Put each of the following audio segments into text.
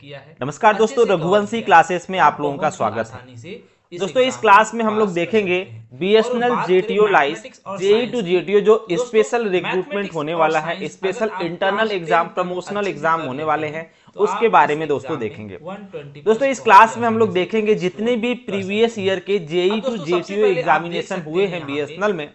किया है नमस्कार दोस्तों रघुवंशी क्लासेस में आप लोगों का स्वागत है दोस्तों इस क्लास में हम लोग देखेंगे B S N L JTO LICE JE to JTO जो स्पेशल रिक्रूटमेंट होने वाला है special internal exam promotional exam होने वाले हैं तो उसके बारे में दोस्तों देखेंगे दोस्तों इस क्लास में हम लोग देखेंगे जितने भी प्रीवियस ईयर के जेई टू जेटीयू एग्जामिनेशन हुए हैं बी एस एल में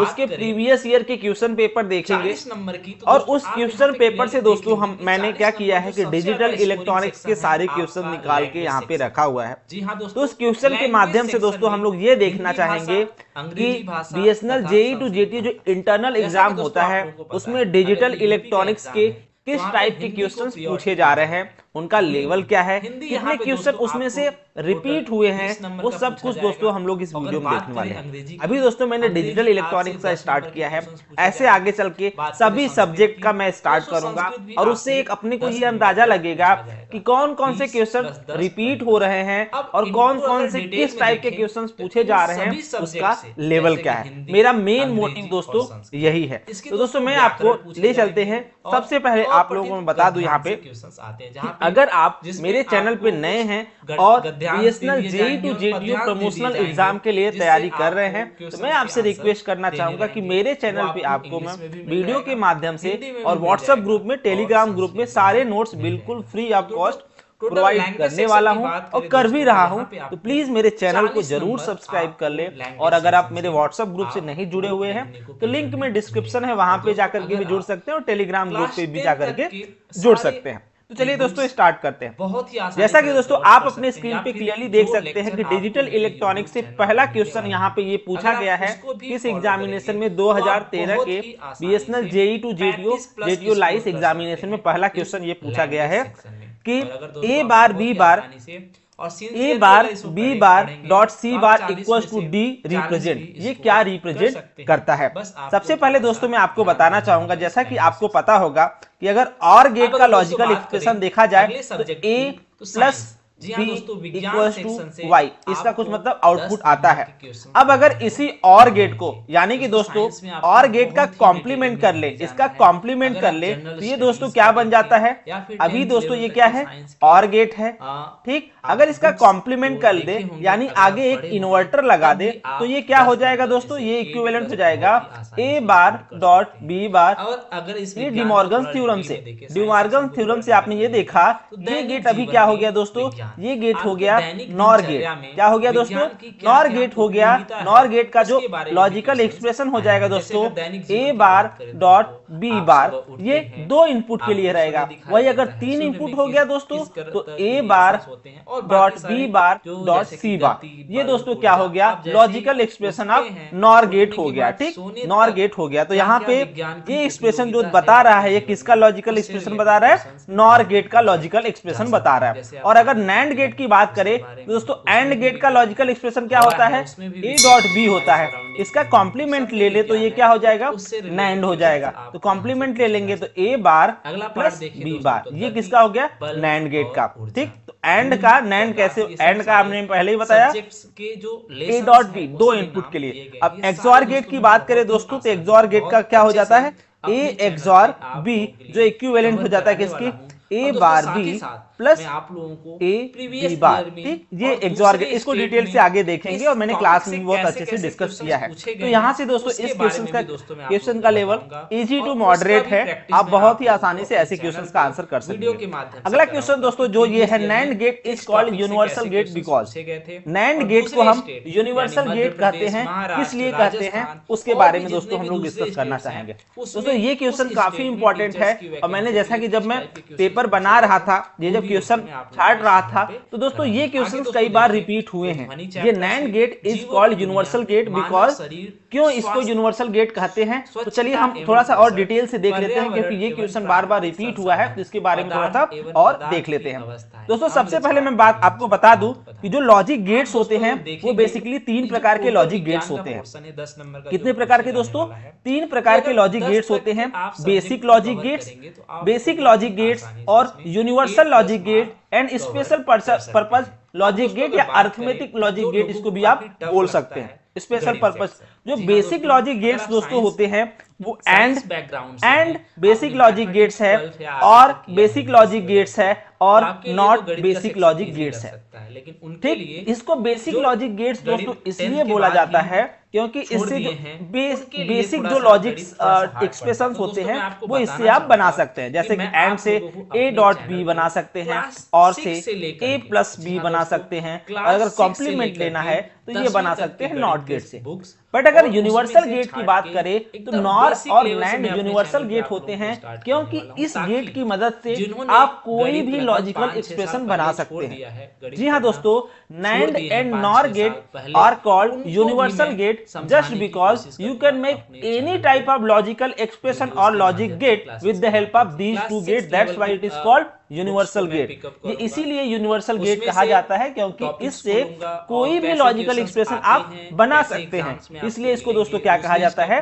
उसके प्रीवियस ईयर के क्वेश्चन पेपर देखेंगे तो और उस क्वेश्चन पेपर से दोस्तों हम मैंने क्या किया है कि डिजिटल तो इलेक्ट्रॉनिक्स के सारे क्वेश्चन निकाल के यहाँ पे रखा हुआ है हाँ, तो उस क्वेश्चन के माध्यम से दोस्तों हम लोग ये देखना चाहेंगे कि B S N L JE to JT जो इंटरनल एग्जाम होता है उसमें डिजिटल इलेक्ट्रॉनिक्स के किस टाइप के क्वेश्चन पूछे जा रहे हैं उनका लेवल क्या है कितने क्वेश्चन उसमें से रिपीट हुए हैं वो सब कुछ दोस्तों हम लोग इस वीडियो में देखने वाले हैं अभी दोस्तों मैंने डिजिटल इलेक्ट्रॉनिक्स का स्टार्ट किया है ऐसे आगे चल के सभी सब्जेक्ट का मैं स्टार्ट करूंगा और उससे एक अपने को ये अंदाजा लगेगा कि कौन कौन से क्वेश्चन रिपीट हो रहे हैं और कौन कौन से किस टाइप के क्वेश्चन तो पूछे जा रहे हैं उसका लेवल क्या है मेरा मेन मोटिव दोस्तों यही है तो दोस्तों मैं आपको ले चलते हैं सबसे पहले आप लोगों को बता दू यहाँ पे अगर आप मेरे चैनल पे नए हैं और BSNL JE to JTO promotional exam के लिए तैयारी कर रहे हैं तो मैं आपसे रिक्वेस्ट करना चाहूंगा कि मेरे चैनल पे आपको मैं वीडियो के माध्यम से और व्हाट्सएप ग्रुप में टेलीग्राम ग्रुप में सारे नोट्स बिल्कुल फ्री ऑफ कॉस्ट प्रोवाइड करने वाला हूँ और कर भी रहा हूँ तो प्लीज मेरे चैनल को जरूर सब्सक्राइब कर ले और अगर आप मेरे व्हाट्सएप ग्रुप से नहीं जुड़े हुए हैं तो लिंक में डिस्क्रिप्शन है वहां पे तो जाकर के भी जुड़ सकते हैं और टेलीग्राम ग्रुप पे भी जाकर के जुड़ सकते हैं तो चलिए दोस्तों स्टार्ट करते हैं बहुत ही आसान जैसा कि दोस्तों आप अपने स्क्रीन पे क्लियरली देख सकते हैं कि डिजिटल इलेक्ट्रॉनिक से पहला क्वेश्चन यहाँ पे ये पूछा गया है इस एग्जामिनेशन में 2013 तो के BSNL JE to JTO JTO LICE examination में पहला क्वेश्चन ये पूछा गया है कि ए बार बी बार और A bar B bar dot C bar equal to D represent ये क्या रिप्रेजेंट कर करता है सबसे पहले दोस्तों मैं आपको बताना चाहूंगा जैसा कि आपको पता होगा कि अगर और गेट का लॉजिकल एक्सप्रेशन देखा जाए तो ए प्लस जी हाँ दोस्तों विज्ञान सेक्शन से y इसका कुछ मतलब आउटपुट आता है अब अगर इसी और गेट को यानी कि दोस्तों और गेट का कॉम्प्लीमेंट कर ले इसका कॉम्प्लीमेंट कर ले तो ये दोस्तों क्या बन जाता है अभी दोस्तों ये क्या है और गेट है ठीक अगर इसका कॉम्प्लीमेंट कर दे यानी आगे एक इन्वर्टर लगा दे तो ये क्या हो जाएगा दोस्तों ये इक्विवेलेंट हो जाएगा ए बार डॉट बी बार और अगर इसमें डिमोर्गन थ्योरम से डिमोर्गन थ्योरम से आपने ये देखा तो ये गेट अभी क्या हो गया दोस्तों ये गेट हो गया नॉर गेट क्या हो गया दोस्तों नॉर गेट हो गया नॉर गेट का जो लॉजिकल एक्सप्रेशन हो जाएगा दोस्तों ए बार डॉट बी बार ये दो इनपुट के लिए रहेगा वही अगर तीन इनपुट हो गया दोस्तों तो A bar dot B bar dot C bar ये दोस्तों क्या हो गया logical expression of NOR gate हो गया ठीक नॉर गेट हो गया तो यहाँ पे ये एक्सप्रेशन जो बता रहा है ये किसका लॉजिकल एक्सप्रेशन बता रहा है नॉर गेट का लॉजिकल एक्सप्रेशन बता रहा है और अगर नैंड गेट की बात करें तो दोस्तों एंड गेट का लॉजिकल एक्सप्रेशन क्या होता है ए डॉट बी होता है इसका कॉम्प्लीमेंट ले ले तो ये क्या हो जाएगा नैंड हो जाएगा तो कॉम्प्लीमेंट ले लेंगे तो ए बार प्लस बी बार ये किसका हो गया नैंड गेट का ठीक एंड का नैंड कैसे एंड का हमने पहले ही बताया के जो ए डॉट बी दो इनपुट के लिए अब एक्सोर गेट की बात करें दोस्तों हाँ, तो एक्सोर तो तो तो गेट का क्या हो जाता है ए एक्सोर बी जो इक्विवेलेंट हो जाता है किसकी ए बार बी प्लस आप लोगों को ए बार ठीक ये एक्सॉर इसको डिटेल से आगे देखेंगे और मैंने क्लास में बहुत अच्छे से डिस्कस किया है तो यहाँ से दोस्तों इस क्वेश्चन का क्वेश्चन का लेवल इजी टू मॉडरेट है आप बहुत ही आसानी से ऐसे क्वेश्चन का आंसर कर सकते हैं अगला क्वेश्चन दोस्तों जो ये है NAND gate is called universal gate because NAND gate को हम यूनिवर्सल गेट कहते हैं किस लिए कहते हैं उसके बारे में दोस्तों हम लोग डिस्कस करना चाहेंगे दोस्तों ये क्वेश्चन काफी इंपॉर्टेंट है और मैंने जैसा की जब मैं पेपर बना रहा था ये जब क्वेश्चन छाट रहा था तो दोस्तों ये हाँ, क्वेश्चन तो कई बार रिपीट हुए हैं ये NAND gate is called universal gate because क्यों इसको यूनिवर्सल गेट कहते हैं तो चलिए हम थोड़ा सा और डिटेल से देख लेते हैं क्योंकि ये क्वेश्चन बार बार रिपीट हुआ है इसके बारे में थोड़ा सा और देख लेते हैं दोस्तों हाँ, सबसे पहले हाँ, मैं बात आपको बता दू की जो लॉजिक गेट्स होते हैं वो बेसिकली तीन प्रकार के लॉजिक गेट्स होते हैं कितने प्रकार के दोस्तों तीन प्रकार के लॉजिक गेट्स होते हैं basic logic gates basic logic gates और universal logic logic gate and special purpose logic gate या अर्थमेटिक लॉजिक गेट इसको भी आप बोल सकते हैं स्पेशल पर्पज जो बेसिक लॉजिक गेट्स दोस्तों होते हैं वो and background and basic logic gates है और बेसिक लॉजिक गेट्स है और नॉट बेसिक लॉजिक गेट्स है लेकिन ठीक इसको बेसिक लॉजिक गेट्स दोस्तों इसलिए बोला जाता है क्योंकि इससे बेस, बेसिक जो लॉजिक एक्सप्रेशन uh, तो होते हैं वो इससे आप बना सकते हैं जैसे कि एंड से ए डॉट बी बना सकते हैं और से ए प्लस बी बना सकते हैं अगर कॉम्प्लीमेंट लेना है तो ये बना सकते हैं नॉट गेट से बट अगर यूनिवर्सल गेट की बात करें तो नॉर तो और लैंड यूनिवर्सल गेट होते हैं क्योंकि इस गेट की मदद से आप कोई भी लॉजिकल एक्सप्रेशन बना सकते हैं जी हाँ दोस्तों NAND and NOR gate are called universal gate just because you can make any type of logical expression और logic gate with the help of these two gate that's why it is called universal gate ये इसीलिए universal gate कहा जाता है क्योंकि इससे कोई भी लॉजिकल एक्सप्रेशन आप बना सकते हैं इसलिए इसको दोस्तों क्या कहा जाता है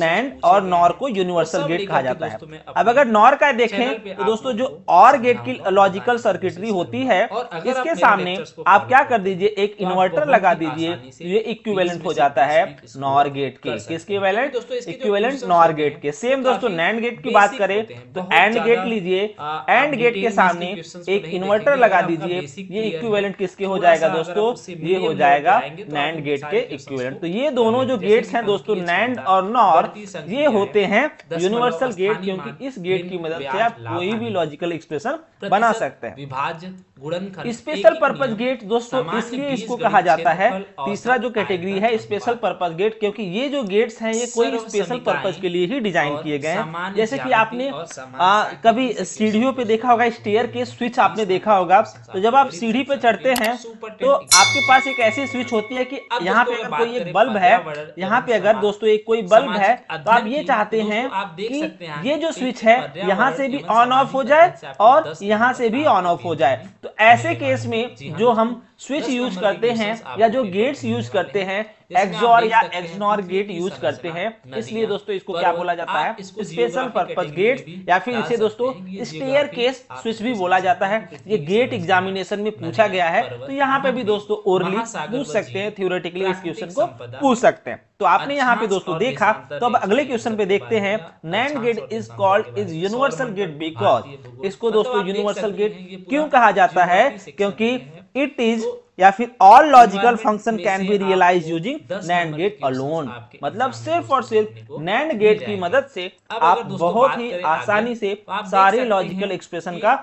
नैंड और नॉर को यूनिवर्सल गेट कहा जाता है अब अगर नॉर का देखें तो दोस्तों जो और गेट की लॉजिकल सर्किटरी होती है इसके सामने आप क्या कर दीजिए एक इन्वर्टर तो लगा दीजिए तो ये इक्विवेलेंट हो जाता है नॉर गेट के किसके इक्विवेलेंट इक्विवेलेंट नॉर गेट के सेम तो दोस्तों नैंड गेट की बात करें तो एंड गेट लीजिए एंड गेट के के सामने एक इन्वर्टर लगा दीजिए ये इक्विवेलेंट किसके हो जाएगा दोस्तों ये हो जाएगा नैंड गेट तो के इक्विवेलेंट तो ये दोनों जो गेट्स हैं दोस्तों नैंड और नॉर ये होते हैं यूनिवर्सल गेट क्योंकि इस गेट की मदद से आप कोई भी लॉजिकल एक्सप्रेशन तो बना सकते हैं विभाजन स्पेशल पर्पज गेट दोस्तों इसलिए इसको कहा जाता है तीसरा जो कैटेगरी है स्पेशल पर्पज गेट क्योंकि ये जो गेट्स हैं ये कोई स्पेशल पर्पज के लिए ही डिजाइन किए गए हैं जैसे कि आपने आ, कभी सीढ़ियों पे देखा होगा स्टेयर के स्विच आपने देखा होगा तो जब आप सीढ़ी पे चढ़ते हैं तो आपके पास एक ऐसी स्विच होती है की यहाँ पे कोई एक बल्ब है यहाँ पे अगर दोस्तों एक कोई बल्ब है तो आप ये चाहते तो हैं की ये जो स्विच है यहाँ से भी ऑन ऑफ हो जाए और यहाँ से भी ऑन ऑफ हो जाए तो ऐसे केस हाँ में हाँ जो हम स्विच यूज करते हैं या जो गेट्स यूज करते हैं एक्सोर या एक्सनोर गेट यूज करते हैं इसलिए दोस्तों इसको क्या बोला जाता है स्पेशल पर्पज गेट या फिर इसे दोस्तों स्टेयर केस स्विच भी बोला जाता है ये गेट एग्जामिनेशन में पूछा गया है तो यहाँ पे भी दोस्तों ओरली पूछ सकते हैं थियोरेटिकली इस क्वेश्चन को पूछ सकते हैं तो आपने यहाँ पे दोस्तों देखा तो अब अगले क्वेश्चन पे देखते हैं NAND gate is called is universal gate because इसको तो तो दोस्तों यूनिवर्सल गेट क्यों कहा जाता है क्योंकि इट इज या फिर all logical function can be realize using NAND gate alone मतलब सिर्फ और सिर्फ नैंड गेट की मदद से आप बहुत ही आसानी से सारे लॉजिकल एक्सप्रेशन का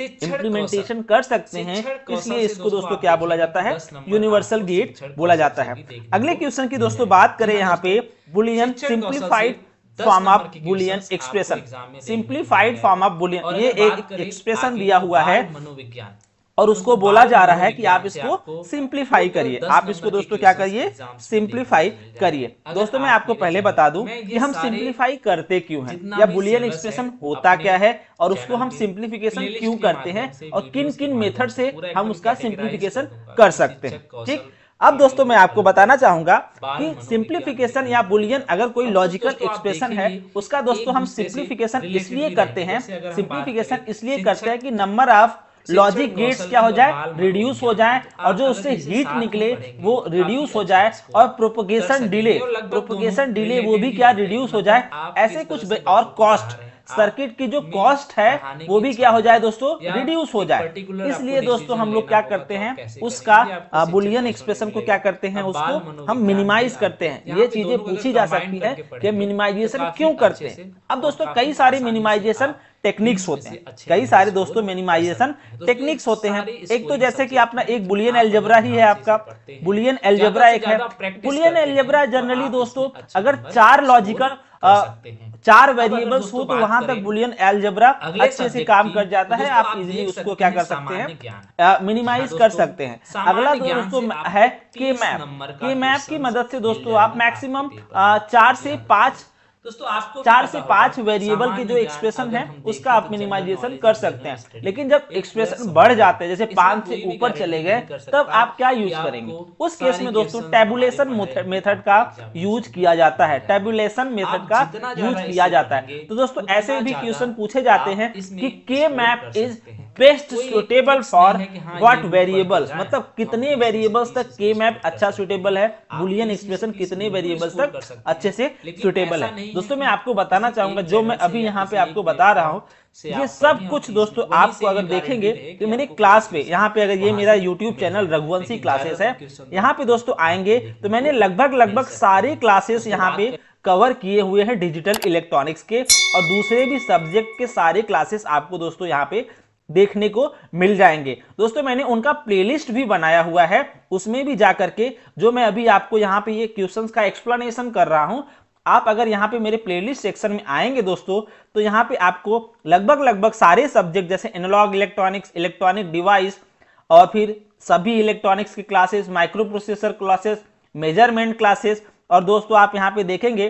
इम्प्लीमेंटेशन कर सकते हैं इसलिए इसको दोस्तों क्या बोला जाता है यूनिवर्सल गेट बोला जाता है अगले क्वेश्चन की दोस्तों बात करें यहाँ पे Boolean simplified form of Boolean expression simplified form of Boolean ये एक एक्सप्रेशन दिया हुआ है मनोविज्ञान और उसको तो बोला जा रहा है कि तो आप इसको सिंप्लीफाई करिए आप इसको दोस्तों क्या करिए सिंप्लीफाई करिए दोस्तों मैं आपको पहले बता दूं कि हम सिंप्लीफाई करते क्यों हैं या बुलियन एक्सप्रेशन होता क्या है और उसको हम सिंप्लीफिकेशन क्यों करते हैं और किन किन मेथड से हम उसका सिंप्लीफिकेशन कर सकते हैं ठीक अब दोस्तों मैं आपको बताना चाहूंगा कि सिंप्लीफिकेशन या बुलियन अगर कोई लॉजिकल एक्सप्रेशन है उसका दोस्तों हम सिंप्लीफिकेशन इसलिए करते हैं सिंप्लीफिकेशन इसलिए करते हैं कि नंबर ऑफ लॉजिक गेट्स अच्छा क्या हो जाए रिड्यूस हो जाए और जो उससे हीट निकले वो रिड्यूस हो जाए और प्रोपोगेशन डिले प्रोपोगेशन डिले वो भी क्या रिड्यूस हो जाए ऐसे कुछ और कॉस्ट सर्किट की जो कॉस्ट है वो भी क्या हो जाए दोस्तों रिड्यूस हो जाए इसलिए दोस्तों हम लोग क्या करते तो हैं उसका बुलियन एक्सप्रेशन को क्या करते हैं उसको हम मिनिमाइज करते हैं ये चीजें पूछी जा सकती है कि मिनिमाइजेशन तो क्यों करते हैं अब दोस्तों कई सारे मिनिमाइजेशन टेक्निक्स तो होते हैं कई सारे दोस्तों मिनिमाइजेशन टेक्निक्स होते हैं एक तो जैसे कि आपका एक बुलियन एल्जबरा ही है आपका बुलियन एल्जबरा एक है बुलियन एल्जबरा जनरली दोस्तों अगर चार लॉजिकल चार वेरिएबल्स हो तो वहां तक बुलियन एल्जबरा अच्छे से काम कर जाता है आप इजीली उसको क्या कर सकते हैं मिनिमाइज हाँ कर सकते हैं अगला तो दोस्तों है के मैप के मैप की मदद से दोस्तों आप मैक्सिमम चार से पांच दोस्तों आपको चार से पांच वेरिएबल की जो एक्सप्रेशन है उसका आप मिनिमाइजेशन तो कर सकते हैं लेकिन जब एक्सप्रेशन बढ़ जाते हैं जैसे पांच से ऊपर चले गए तब आप क्या यूज करेंगे उस केस में दोस्तों टेबुलेशन मेथड का यूज किया जाता है टेबुलेशन मेथड का यूज किया जाता है तो दोस्तों ऐसे भी क्वेश्चन पूछे जाते हैं कि K map is best suitable for what variable मतलब कितने वेरिएबल्स तक के मैप अच्छा सुटेबल है बुलियन एक्सप्रेशन कितने वेरिएबल्स तक अच्छे से सुटेबल है दोस्तों मैं आपको बताना चाहूंगा जो मैं अभी यहाँ पे आपको बता रहा हूँ ये सब कुछ दोस्तों तो आपको अगर देखेंगे तो मेरी क्लास पे यहाँ पे अगर ये मेरा यूट्यूब चैनल रघुवंशी क्लासेस है यहाँ पे दोस्तों आएंगे तो मैंने लगभग लगभग सारे क्लासेस तो यहाँ पे कवर किए हुए हैं डिजिटल इलेक्ट्रॉनिक्स के और दूसरे भी सब्जेक्ट के सारे क्लासेस आपको दोस्तों यहाँ पे देखने को मिल जाएंगे दोस्तों मैंने उनका प्लेलिस्ट भी बनाया हुआ है उसमें भी जाकर के जो मैं अभी आपको यहाँ पे ये क्वेश्चंस का एक्सप्लेनेशन कर रहा हूँ आप अगर यहाँ पे मेरे प्लेलिस्ट सेक्शन में आएंगे दोस्तों तो यहाँ पे आपको लगभग लगभग सारे सब्जेक्ट जैसे एनालॉग इलेक्ट्रॉनिक्स इलेक्ट्रॉनिक डिवाइस और फिर सभी इलेक्ट्रॉनिक्स की classes microprocessor classes measurement classes और दोस्तों आप यहाँ पे देखेंगे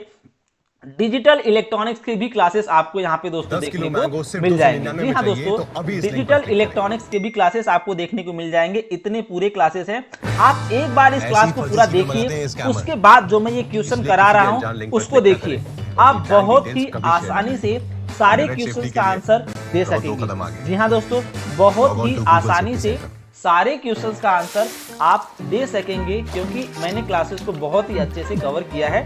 डिजिटल इलेक्ट्रॉनिक्स की भी क्लासेस आपको यहाँ पे दोस्तों देखने को मिल जाएंगे जी हाँ दोस्तों तो डिजिटल इलेक्ट्रॉनिक्स के भी क्लासेस आपको देखने को मिल जाएंगे इतने पूरे क्लासेस हैं आप एक बार इस क्लास को पूरा देखिए उसके बाद जो मैं ये क्वेश्चन करा रहा हूँ उसको देखिए आप बहुत ही आसानी से सारे क्वेश्चन का आंसर दे सकेंगे जी हाँ दोस्तों बहुत ही आसानी से सारे क्वेश्चन का आंसर आप दे सकेंगे क्योंकि मैंने क्लासेस को बहुत ही अच्छे से कवर किया है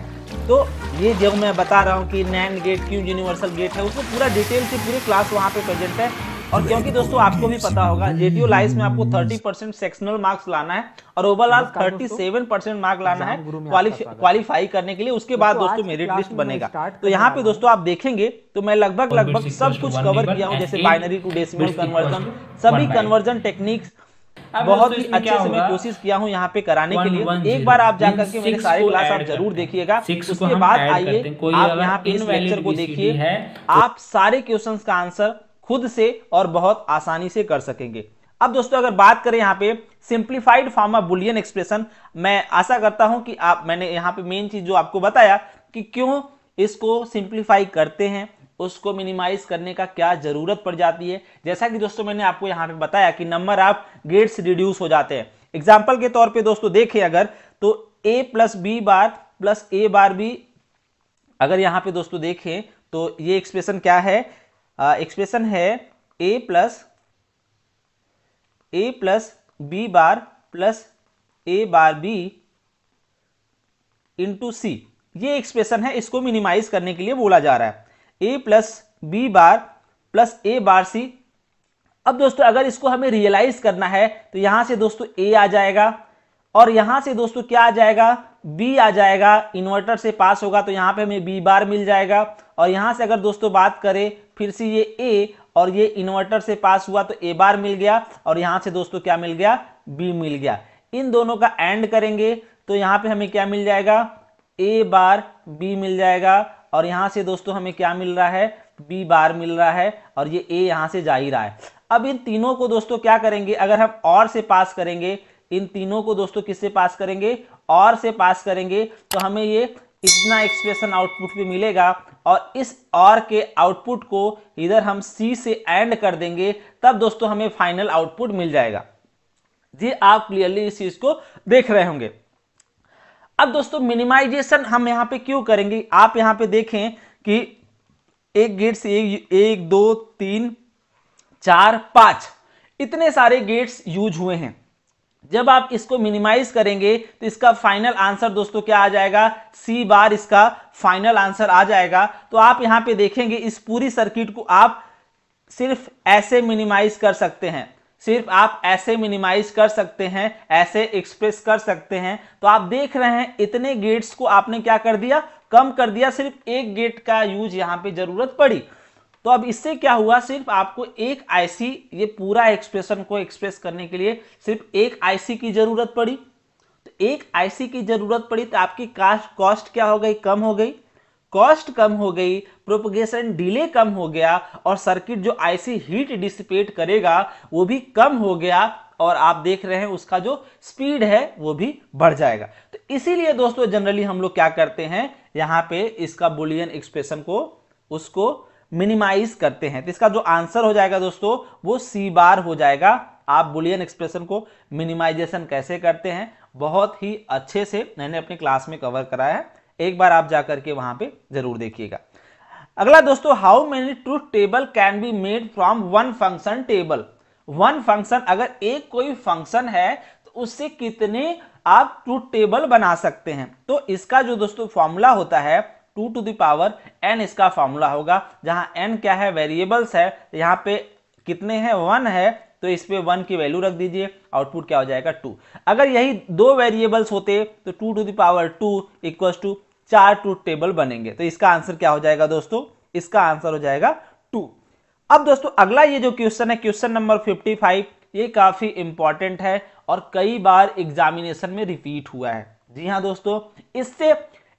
तो ये जब मैं बता रहा हूँ कि नैन गेट क्यों यूनिवर्सल गेट है उसको पूरा डिटेल से पूरी क्लास वहाँ पे प्रेजेंट है और क्योंकि दोस्तों आपको भी पता होगा जेटीओ लाइस में आपको 30 परसेंट सेक्शनल मार्क्स लाना है और ओवरऑल 37 परसेंट मार्क लाना है क्वालिफाई करने के लिए उसके बाद दोस्तों मेरिट लिस्ट बनेगा तो यहाँ पे दोस्तों आप देखेंगे तो मैं लगभग लगभग सब कुछ कवर किया हूँ जैसे बाइनरी टू डेसिमल कन्वर्जन सभी कन्वर्जन टेक्निक्स बहुत ही अच्छे से मैं कोशिश किया हूँ यहाँ पे कराने के लिए एक बार आप जाकर के मेरे सारे क्लास आप जरूर देखिएगा उसके बाद आइए आप यहाँ पे इस लेक्चर को देखिए तो आप सारे क्वेश्चन का आंसर खुद से और बहुत आसानी से कर सकेंगे अब दोस्तों अगर बात करें यहाँ पे simplified form of Boolean expression मैं आशा करता हूं कि आप मैंने यहाँ पे मेन चीज जो आपको बताया कि क्यों इसको सिंप्लीफाई करते हैं उसको मिनिमाइज करने का क्या जरूरत पड़ जाती है जैसा कि दोस्तों मैंने आपको यहां पे बताया कि नंबर ऑफ गेट्स रिड्यूस हो जाते हैं एग्जाम्पल के तौर पर दोस्तों देखें अगर तो A plus B bar plus A bar B अगर यहां पे दोस्तों देखें तो ये एक्सप्रेशन क्या है एक्सप्रेशन है A plus A plus B bar plus A bar B into C ये एक्सप्रेशन है इसको मिनिमाइज करने के लिए बोला जा रहा है A plus B bar plus A bar C अब दोस्तों अगर इसको हमें रियलाइज करना है तो यहां से दोस्तों ए आ जाएगा और यहां से दोस्तों क्या आ जाएगा बी आ जाएगा इन्वर्टर से पास होगा तो यहां पे हमें बी बार मिल जाएगा और यहां से अगर दोस्तों बात करें फिर से ये ए और ये इन्वर्टर से पास हुआ तो ए बार मिल गया और यहां से दोस्तों क्या मिल गया बी मिल गया इन दोनों का एंड करेंगे तो यहां पे हमें क्या मिल जाएगा ए बार बी मिल जाएगा और यहाँ से दोस्तों हमें क्या मिल रहा है बी बार मिल रहा है और ये ए यहाँ से जा ही रहा है अब इन तीनों को दोस्तों क्या करेंगे अगर हम और से पास करेंगे इन तीनों को दोस्तों किससे पास करेंगे और से पास करेंगे तो हमें ये इतना एक्सप्रेशन आउटपुट पे मिलेगा और इस और के आउटपुट को इधर हम सी से एंड कर देंगे तब दोस्तों हमें फाइनल आउटपुट मिल जाएगा जी आप क्लियरली इस चीज को देख रहे होंगे अब दोस्तों मिनिमाइजेशन हम यहां पे क्यों करेंगे आप यहां पे देखें कि एक गेट से एक, एक दो तीन चार पांच इतने सारे गेट्स यूज हुए हैं जब आप इसको मिनिमाइज करेंगे तो इसका फाइनल आंसर दोस्तों क्या आ जाएगा सी बार इसका फाइनल आंसर आ जाएगा तो आप यहां पे देखेंगे इस पूरी सर्किट को आप सिर्फ ऐसे मिनिमाइज कर सकते हैं सिर्फ आप ऐसे मिनिमाइज कर सकते हैं ऐसे एक्सप्रेस कर सकते हैं तो आप देख रहे हैं इतने गेट्स को आपने क्या कर दिया कम कर दिया सिर्फ एक गेट का यूज यहाँ पे जरूरत पड़ी तो अब इससे क्या हुआ सिर्फ आपको एक आईसी ये पूरा एक्सप्रेशन को एक्सप्रेस करने के लिए सिर्फ एक आईसी की जरूरत पड़ी तो एक आईसी की जरूरत पड़ी तो आपकी कास्ट कॉस्ट क्या हो गई कम हो गई कॉस्ट कम हो गई प्रोपगेशन डिले कम हो गया और सर्किट जो आईसी हीट डिसिपेट करेगा वो भी कम हो गया और आप देख रहे हैं उसका जो स्पीड है वो भी बढ़ जाएगा तो इसीलिए दोस्तों जनरली हम लोग क्या करते हैं यहाँ पे इसका बुलियन एक्सप्रेशन को उसको मिनिमाइज करते हैं तो इसका जो आंसर हो जाएगा दोस्तों वो सी बार हो जाएगा आप बुलियन एक्सप्रेशन को मिनिमाइजेशन कैसे करते हैं बहुत ही अच्छे से मैंने अपनी क्लास में कवर कराया है एक बार आप जाकर के वहां पे जरूर देखिएगा अगला दोस्तों how many truth table can be made from one function table one function अगर एक कोई फंक्शन है तो उससे कितने आप ट्रूथ टेबल बना सकते हैं तो इसका जो दोस्तों फॉर्मूला होता है टू टू दावर एन इसका फॉर्मूला होगा जहां एन क्या है वेरिएबल्स है यहां पे कितने हैं वन है तो इस पे वन की वैल्यू रख दीजिए आउटपुट क्या हो जाएगा टू अगर यही दो वेरिएबल्स होते तो two to the power two equal to चार ट्रूथ टेबल बनेंगे तो इसका आंसर क्या हो जाएगा दोस्तों इसका आंसर हो जाएगा टू अब दोस्तों अगला ये जो क्वेश्चन है क्वेश्चन नंबर फिफ्टी फाइव ये काफी इंपॉर्टेंट है और कई बार एग्जामिनेशन में रिपीट हुआ है जी हाँ दोस्तों इससे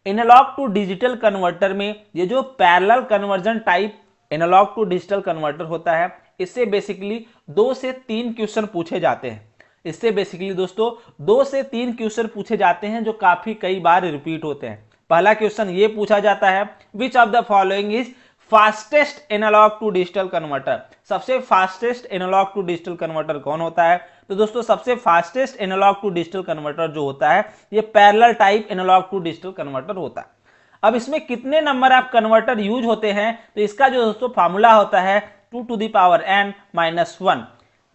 एनालॉग टू डिजिटल कन्वर्टर में ये जो parallel conversion type analog to digital converter होता है इससे बेसिकली दो से तीन क्वेश्चन पूछे जाते हैं इससे बेसिकली दोस्तों दो से तीन क्वेश्चन पूछे जाते हैं जो काफी कई बार रिपीट होते हैं पहला क्वेश्चन ये पूछा जाता है which of the following is fastest analog to digital converter सबसे fastest analog to digital converter कौन होता है तो दोस्तों सबसे fastest analog to digital converter जो होता है ये parallel type analog to digital converter होता है अब इसमें कितने नंबर ऑफ कन्वर्टर यूज होते हैं तो इसका जो दोस्तों फार्मूला होता है two to the power n minus one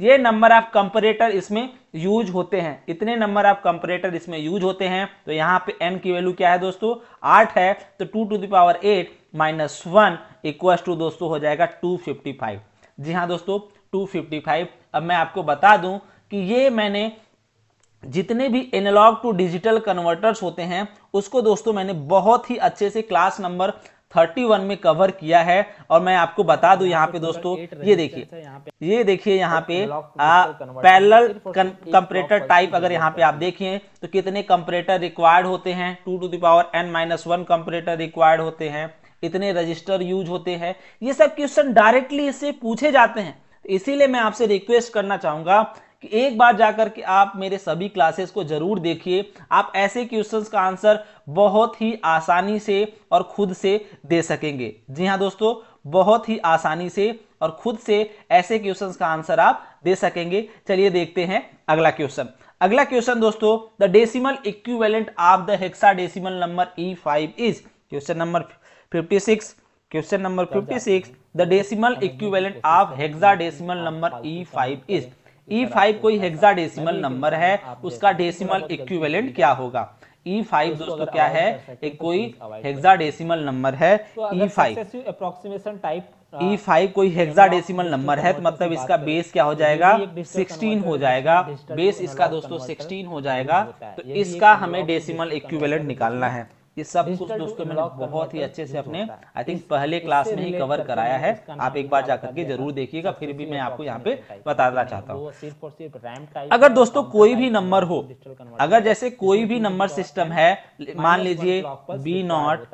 ये नंबर ऑफ कंपरेटर इसमें यूज होते हैं इतने नंबर ऑफ कंपरेटर इसमें यूज होते हैं तो यहाँ पे एन की वैल्यू क्या है दोस्तों आठ है तो two to the power eight minus one equal to दोस्तों हो जाएगा टू फिफ्टी फाइव जी हाँ दोस्तों टू फिफ्टी फाइव अब मैं आपको बता दूं कि ये मैंने जितने भी एनालॉग टू डिजिटल कन्वर्टर्स होते हैं उसको दोस्तों मैंने बहुत ही अच्छे से क्लास नंबर 31 में कवर किया है और मैं आपको बता दू यहाँ पे दोस्तों ये देखिए अच्छा, ये देखिए यहाँ पे पैरल कंपरेटर टाइप अगर यहाँ पे आप देखिए तो कितने कंपरेटर रिक्वायर्ड होते हैं two to the power n minus one comparator required होते हैं इतने रजिस्टर यूज होते हैं ये सब क्वेश्चन डायरेक्टली इससे पूछे जाते हैं इसीलिए मैं आपसे रिक्वेस्ट करना चाहूंगा कि एक बार जाकर के आप मेरे सभी क्लासेस को जरूर देखिए आप ऐसे क्वेश्चन का आंसर बहुत ही आसानी से और खुद से दे सकेंगे जी हाँ दोस्तों बहुत ही आसानी से और खुद से ऐसे क्वेश्चन का आंसर आप दे सकेंगे चलिए देखते हैं अगला क्वेश्चन अगला क्वेश्चन दोस्तों the decimal equivalent of the hexadecimal number E five is question number fifty six question number fifty six the decimal equivalent of hexadecimal number E five is E e five कोई hexadecimal number तो है उसका decimal equivalent क्या होगा ई e five दोस्तों क्या है एक कोई हेक्साडेसिमल नंबर है E5 approximation type E five कोई हेक्साडेसिमल नंबर है तो, e uh, तो, तो मतलब इसका बेस क्या हो जाएगा 16 हो जाएगा बेस इसका दोस्तों 16 हो जाएगा तो इसका हमें डेसिमल इक्विवेलेंट निकालना है ये सब कुछ दोस्तों मैंने बहुत ही अच्छे से अपने आई थिंक पहले क्लास में ही कवर कराया है आप एक बार जाकर के जरूर देखिएगा फिर भी मैं आपको यहाँ पे बताना चाहता हूँ अगर दोस्तों कोई भी नंबर हो अगर जैसे कोई भी नंबर सिस्टम है मान लीजिए B not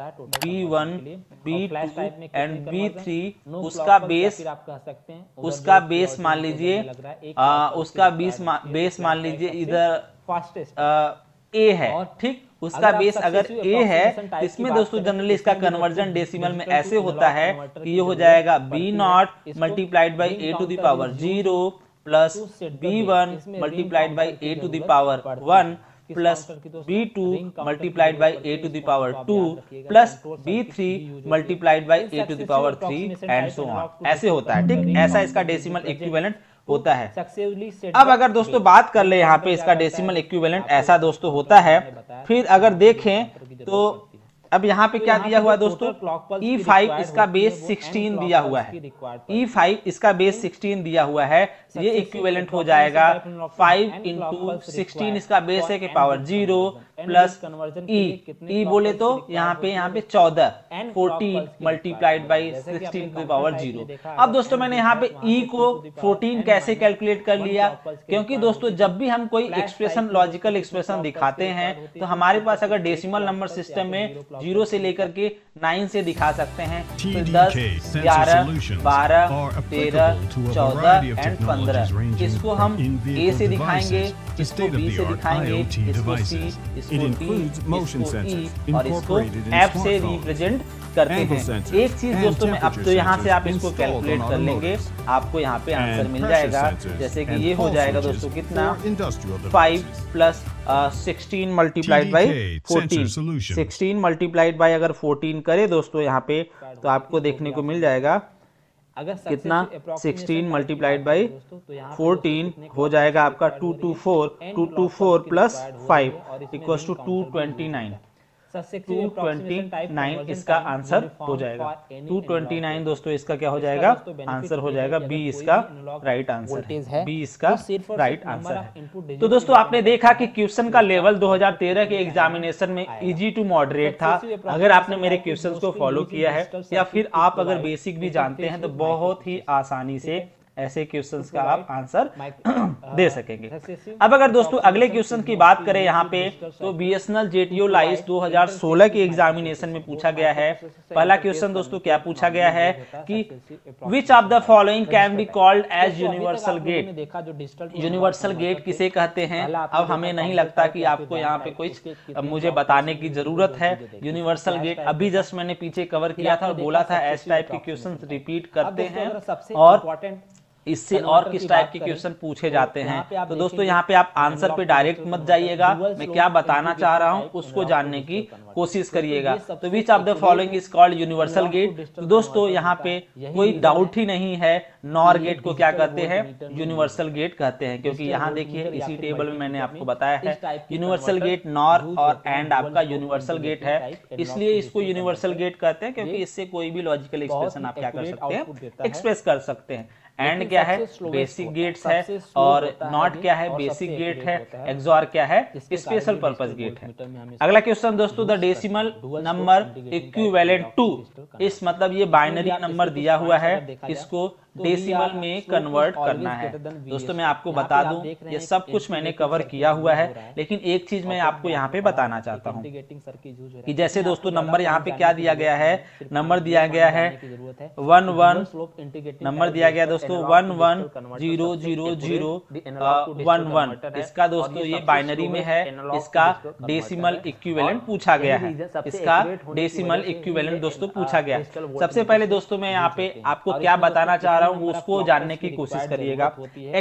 B one B two and B three उसका बेस आप कह सकते हैं उसका बेस मान लीजिए उसका बेस मान लीजिए इधर फास्टेस्ट ए है ठीक उसका बेस अगर ए है तो इसमें दोस्तों जनरली इसका कन्वर्जन डेसिमल में ऐसे होता है कि ये हो जाएगा B not multiplied by A to the power zero plus B one multiplied by A to the power one plus B two multiplied by A to the power two plus B three multiplied by A to the power three and so on ऐसे होता है ठीक ऐसा इसका decimal equivalent तो होता है अब अगर दोस्तों बात कर ले यहाँ पे इसका डेसिमल इक्विवेलेंट ऐसा दोस्तों होता है फिर अगर देखें तो अब यहाँ पे तो क्या e दिया हुआ दोस्तों E5 इसका बेस 16 दिया हुआ है E5 इसका बेस 16 दिया हुआ है ये इक्विवेलेंट हो जाएगा फाइव इंटू सिक्सटीन इसका बेस है कि power zero plus E E बोले तो यहाँ पे यहाँ पे चौदह fourteen multiplied by sixteen to power zero अब दोस्तों मैंने यहाँ पे ई e को फोर्टीन कैसे कैलकुलेट कर लिया क्योंकि दोस्तों जब भी हम कोई एक्सप्रेशन लॉजिकल एक्सप्रेशन दिखाते हैं तो हमारे पास अगर डेसिमल नंबर सिस्टम में जीरो से लेकर के नाइन से दिखा सकते हैं तो दस ग्यारह बारह तेरह चौदह एंड पंद्रह अंदर है इसको हम ए से दिखाएंगे इसको बी से दिखाएंगे इसको सी इसको डी e, इसको ई e और इसको एफ से रिप्रेजेंट करते हैं एक चीज दोस्तों में अब तो यहाँ से आप इसको कैलकुलेट कर लेंगे आपको यहाँ पे आंसर मिल जाएगा जैसे कि ये हो जाएगा दोस्तों कितना five plus sixteen multiplied by fourteen sixteen multiplied by अगर फोर्टीन करे दोस्तों यहाँ पे तो आपको देखने को मिल जाएगा अगर कितना सिक्सटीन मल्टीप्लाइड बाई फोर्टीन हो जाएगा आपका two two four two two four plus five equal two two twenty nine two twenty nine इसका आंसर हो जाएगा टू ट्वेंटी नाइन दोस्तों इसका क्या हो जाएगा आंसर हो जाएगा बी इसका राइट आंसर बी इसका राइट आंसर तो, तो दोस्तों आपने देखा कि क्वेश्चन का लेवल 2013 के एग्जामिनेशन में इजी टू मॉडरेट था अगर आपने मेरे क्वेश्चन को फॉलो किया है या फिर आप अगर बेसिक भी जानते हैं तो बहुत ही आसानी से ऐसे क्वेश्चंस का आप आंसर uh, दे सकेंगे अब अगर दोस्तों अगले क्वेश्चन की बात करें यहाँ पे तो B S N L JTO लाइस 2016 के एग्जामिनेशन में पूछा गया है पहला क्वेश्चन दोस्तों क्या पूछा गया है कि which of the following can be called as universal gate देखा जो डिजिटल यूनिवर्सल गेट किसे तो कहते हैं अब हमें नहीं लगता की आपको यहाँ पे कुछ मुझे बताने की जरूरत है यूनिवर्सल गेट अभी जस्ट मैंने पीछे कवर किया था और बोला था ऐसे टाइप के क्वेश्चन रिपीट करते हैं और इससे और किस टाइप के क्वेश्चन तो पूछे जाते हैं तो दोस्तों यहाँ पे आप आंसर पे डायरेक्ट मत जाइएगा मैं क्या बताना चाह रहा हूँ उसको जानने की कोशिश तो करिएगा तो which of the following is called universal gate तो दोस्तों यहाँ पे कोई डाउट ही नहीं है नॉर गेट को क्या कहते हैं यूनिवर्सल गेट कहते हैं क्योंकि यहाँ देखिए इसी टेबल में मैंने आपको बताया है यूनिवर्सल गेट नॉर और एंड आपका यूनिवर्सल गेट है इसलिए इसको यूनिवर्सल गेट कहते हैं क्योंकि इससे कोई भी लॉजिकल एक्सप्रेशन आप क्या कर सकते हैं एक्सप्रेस कर सकते हैं एंड क्या है बेसिक गेट्स है और नॉट क्या है बेसिक गेट है एक्सोर क्या है स्पेशल पर्पज गेट है अगला क्वेश्चन दोस्तों the decimal number equivalent to इस मतलब ये बाइनरी नंबर दिया हुआ है इसको डेसिमल तो में कन्वर्ट करना है दोस्तों मैं आपको बता दूं ये सब कुछ मैंने कवर किया हुआ है लेकिन एक चीज मैं आपको यहाँ पे बताना चाहता हूँ कि जैसे दोस्तों नंबर यहाँ पे क्या दिया गया है नंबर दिया गया uh, है वन वन नंबर दिया गया दोस्तों one one zero zero zero one one इसका दोस्तों ये बाइनरी में है इसका डेसिमल इक्विवेलेंट पूछा गया है इसका डेसिमल इक्विवेलेंट दोस्तों पूछा गया सबसे पहले दोस्तों में यहाँ पे आपको क्या बताना चाह रहा हूँ उसको जानने की कोशिश करिएगा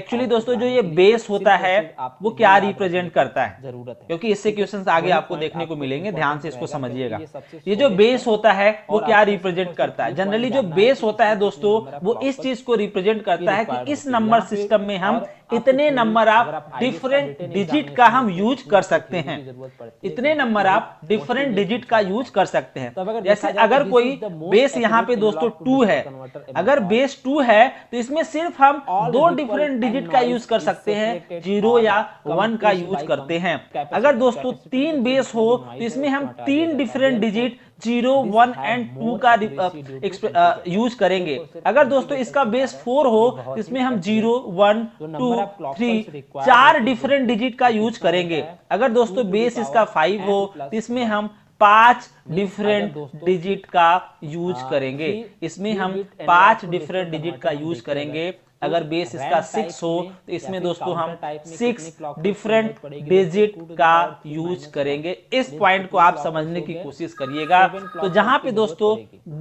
एक्चुअली दोस्तों जो ये बेस होता है वो क्या रिप्रेजेंट करता है जरूरत क्योंकि इससे क्वेश्चन आगे आपको देखने को मिलेंगे ध्यान से इसको समझिएगा ये जो बेस होता है वो क्या रिप्रेजेंट करता है जनरली जो बेस होता है दोस्तों वो इस चीज को रिप्रेजेंट करता है कि इस नंबर सिस्टम में हम इतने नंबर आप डिफरेंट डिजिट का हम यूज कर सकते हैं इतने नंबर आप डिफरेंट डिजिट का यूज कर सकते हैं तो जैसे अगर तो कोई बेस यहाँ पे दोस्तों टू है अगर बेस टू है तो इसमें सिर्फ हम दो डिफरेंट डिजिट का यूज कर सकते हैं जीरो या वन का यूज करते हैं अगर दोस्तों तीन बेस हो तो इसमें हम तीन different digit zero one and two का यूज uh, uh, uh, तो करेंगे अगर दोस्तों इसका बेस फोर हो हाँ, इसमें हम जीरो वन टू थ्री चार डिफरेंट डिजिट का यूज करेंगे अगर दोस्तों बेस इसका फाइव हो इसमें हम पांच डिफरेंट डिजिट का यूज करेंगे इसमें हम पांच डिफरेंट डिजिट का यूज करेंगे तो अगर बेस इसका सिक्स हो तो इसमें दोस्तों हम सिक्स डिफरेंट डिजिट का यूज करेंगे इस पॉइंट को आप समझने की कोशिश करिएगा तो जहां पे दोस्तों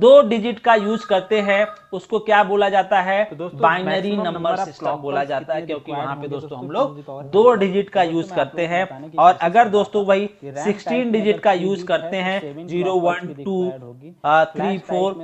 दो डिजिट का यूज करते हैं उसको क्या बोला जाता है बाइनरी नंबर सिस्टम बोला जाता है क्योंकि वहां पे दोस्तों हम लोग दो डिजिट का यूज करते हैं और अगर दोस्तों वही सिक्सटीन डिजिट का यूज करते हैं zero one two three four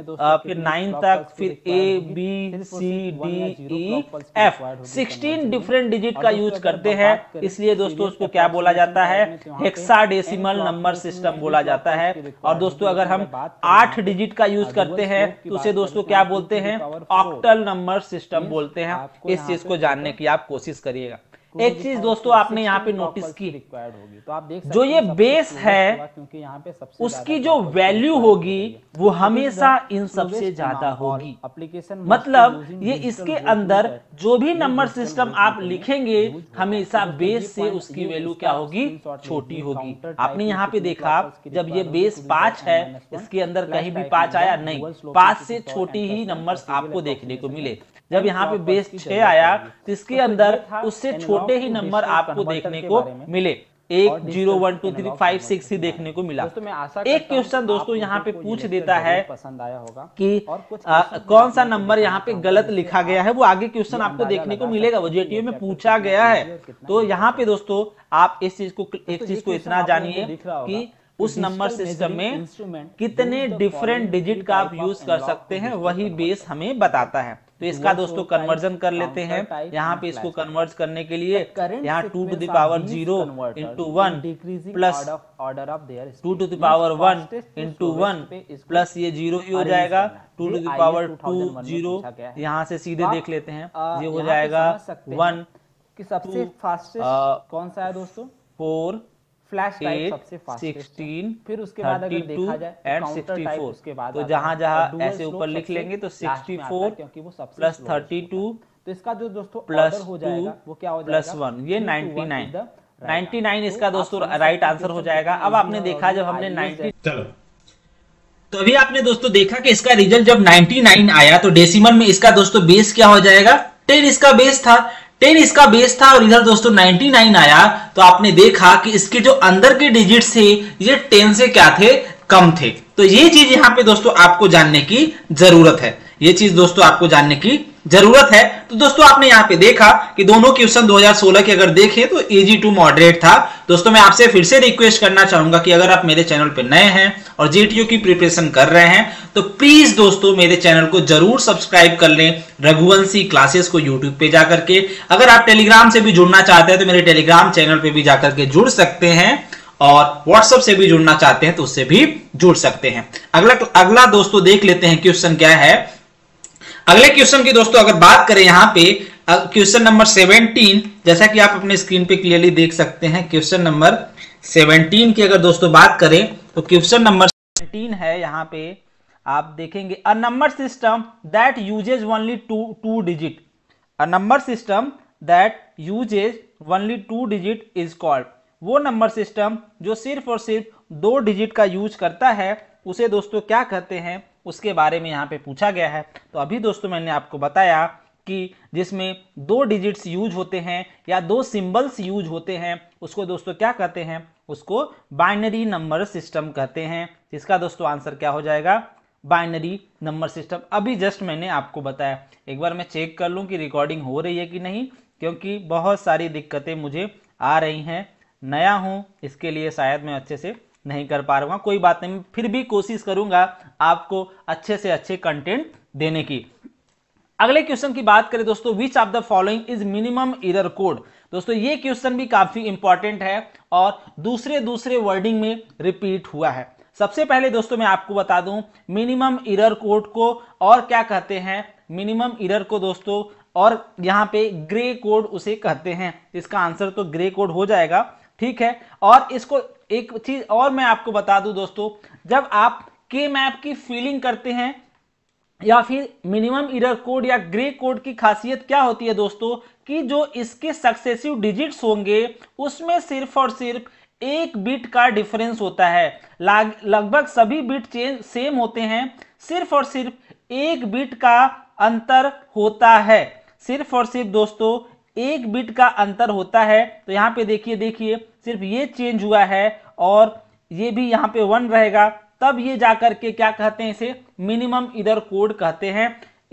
फिर नाइन तक फिर A B C D E होगी एफ सिक्सटीन डिफरेंट डिजिट का यूज करते हैं इसलिए तो दोस्तों उसको क्या बोला जाता है हेक्साडेसिमल नंबर सिस्टम बोला जाता है और दोस्तों अगर हम आठ डिजिट तो का यूज करते हैं तो उसे दोस्तों क्या बोलते हैं ऑक्टल नंबर सिस्टम बोलते हैं इस चीज को जानने की आप कोशिश करिएगा एक चीज दोस्तों आपने यहाँ पे नोटिस की रिक्वायर्ड होगी तो आप देख जो ये बेस है क्योंकि यहाँ पे सबसे उसकी जो वैल्यू होगी वो तो हमेशा इन सबसे ज्यादा होगी एप्लीकेशन मतलब ये इसके अंदर जो भी नंबर सिस्टम आप लिखेंगे हमेशा बेस से उसकी वैल्यू क्या होगी छोटी होगी आपने यहाँ पे देखा जब ये बेस पांच है इसके अंदर कहीं भी पांच आया नहीं पांच से छोटी ही नंबर आपको देखने को मिले जब यहाँ पे बेस छ आया तो इसके तो अंदर उससे छोटे ही नंबर आपको देखने को मिले एक zero one two three five six ही देखने को मिला दोस्तों मैं आशा एक क्वेश्चन दोस्तों यहाँ पे पूछ देता है पसंद आया होगा कि आ, कौन सा नंबर यहाँ पे गलत लिखा गया है वो आगे क्वेश्चन आपको देखने को मिलेगा वो जेटीओ में पूछा गया है तो यहाँ पे दोस्तों आप इस चीज को एक चीज को इतना जानिए कि उस नंबर सिस्टम में कितने डिफरेंट डिजिट का आप यूज कर सकते हैं वही बेस हमें बताता है तो इसका दोस्तों कन्वर्जन कर लेते हैं यहाँ पे इसको कन्वर्ज करने के लिए यहाँ two to the power zero into one plus order of there two to the power one into one plus ये जीरो ही हो जाएगा two to the power two zero यहाँ से सीधे देख लेते हैं ये हो जाएगा वन सबसे फास्टेस्ट कौन सा है दोस्तों फोर फ्लैश टाइप सबसे फास्टेस्ट फिर उसके बाद अगर देखा जाए तो काउंटर टाइप उसके बाद तो जहां जहां ऐसे ऊपर लिख लेंगे तो 64 क्योंकि वो सबसे प्लस 32 तो इसका जो दोस्तों प्लस हो जाएगा वो क्या हो जाएगा प्लस 1 ये 99 नाइन इसका तो दोस्तों राइट आंसर हो जाएगा अब आपने देखा जब हमने नाइनटी चलो तो अभी आपने दोस्तों देखा कि इसका रिजल्ट जब 99 आया तो डेसिमल में इसका दोस्तों बेस क्या हो जाएगा 10 इसका बेस था टेन इसका बेस था और इधर दोस्तों नाइन आया तो आपने देखा कि इसके जो अंदर के डिजिट थे ये टेन से क्या थे कम थे तो ये चीज यहाँ पे दोस्तों आपको जानने की जरूरत है ये चीज दोस्तों आपको जानने की जरूरत है तो दोस्तों आपने यहां पे देखा कि दोनों क्वेश्चन 2016 के अगर देखें तो एजी टू मॉडरेट था दोस्तों मैं आपसे फिर से रिक्वेस्ट करना चाहूंगा कि अगर आप मेरे चैनल पे नए हैं और जेटीयू की प्रिपरेशन कर रहे हैं तो प्लीज दोस्तों मेरे चैनल को जरूर सब्सक्राइब कर लें रघुवंशी क्लासेस को यूट्यूब पे जाकर के अगर आप टेलीग्राम से भी जुड़ना चाहते हैं तो मेरे टेलीग्राम चैनल पर भी जाकर के जुड़ सकते हैं और व्हाट्सएप से भी जुड़ना चाहते हैं तो उससे भी जुड़ सकते हैं अगला अगला दोस्तों देख लेते हैं क्वेश्चन क्या है अगले क्वेश्चन की दोस्तों अगर बात करें यहाँ पे क्वेश्चन नंबर 17 जैसा कि आप अपने स्क्रीन पे क्लियरली देख सकते हैं क्वेश्चन नंबर 17 की अगर दोस्तों बात करें तो क्वेश्चन नंबर 17 है यहां पे आप देखेंगे a number system that uses only two two digit a number system that uses only two digit is called वो नंबर सिस्टम जो सिर्फ और सिर्फ दो डिजिट का यूज करता है उसे दोस्तों क्या कहते हैं उसके बारे में यहाँ पे पूछा गया है तो अभी दोस्तों मैंने आपको बताया कि जिसमें दो डिजिट्स यूज होते हैं या दो सिंबल्स यूज होते हैं उसको दोस्तों क्या कहते हैं उसको बाइनरी नंबर सिस्टम कहते हैं इसका दोस्तों आंसर क्या हो जाएगा बाइनरी नंबर सिस्टम अभी जस्ट मैंने आपको बताया एक बार मैं चेक कर लूँ कि रिकॉर्डिंग हो रही है कि नहीं क्योंकि बहुत सारी दिक्कतें मुझे आ रही हैं नया हूँ इसके लिए शायद मैं अच्छे से नहीं कर पा रहा कोई बात नहीं फिर भी कोशिश करूंगा आपको अच्छे से अच्छे कंटेंट देने की अगले क्वेश्चन की बात करें दोस्तों which of the following is minimum error code दोस्तों ये क्वेश्चन भी काफी इंपॉर्टेंट है और दूसरे दूसरे वर्डिंग में रिपीट हुआ है सबसे पहले दोस्तों मैं आपको बता दूं मिनिमम इरर कोड को और क्या कहते हैं मिनिमम इरर को दोस्तों और यहाँ पे ग्रे कोड उसे कहते हैं इसका आंसर तो ग्रे कोड हो जाएगा ठीक है और इसको एक चीज और मैं आपको बता दूं दोस्तों जब आप के मैप की फीलिंग करते हैं या फिर मिनिमम इरर कोड या ग्रे कोड की खासियत क्या होती है दोस्तों कि जो इसके सक्सेसिव डिजिट्स होंगे उसमें सिर्फ और सिर्फ एक बिट का डिफरेंस होता है लगभग सभी बिट चेंज सेम होते हैं सिर्फ और सिर्फ एक बिट का अंतर होता है सिर्फ और सिर्फ दोस्तों एक बिट का अंतर होता है तो यहाँ पे देखिए देखिए सिर्फ ये चेंज हुआ है और ये भी यहाँ पे वन रहेगा तब ये जाकर के क्या कहते हैं इसे मिनिमम इधर कोड कहते हैं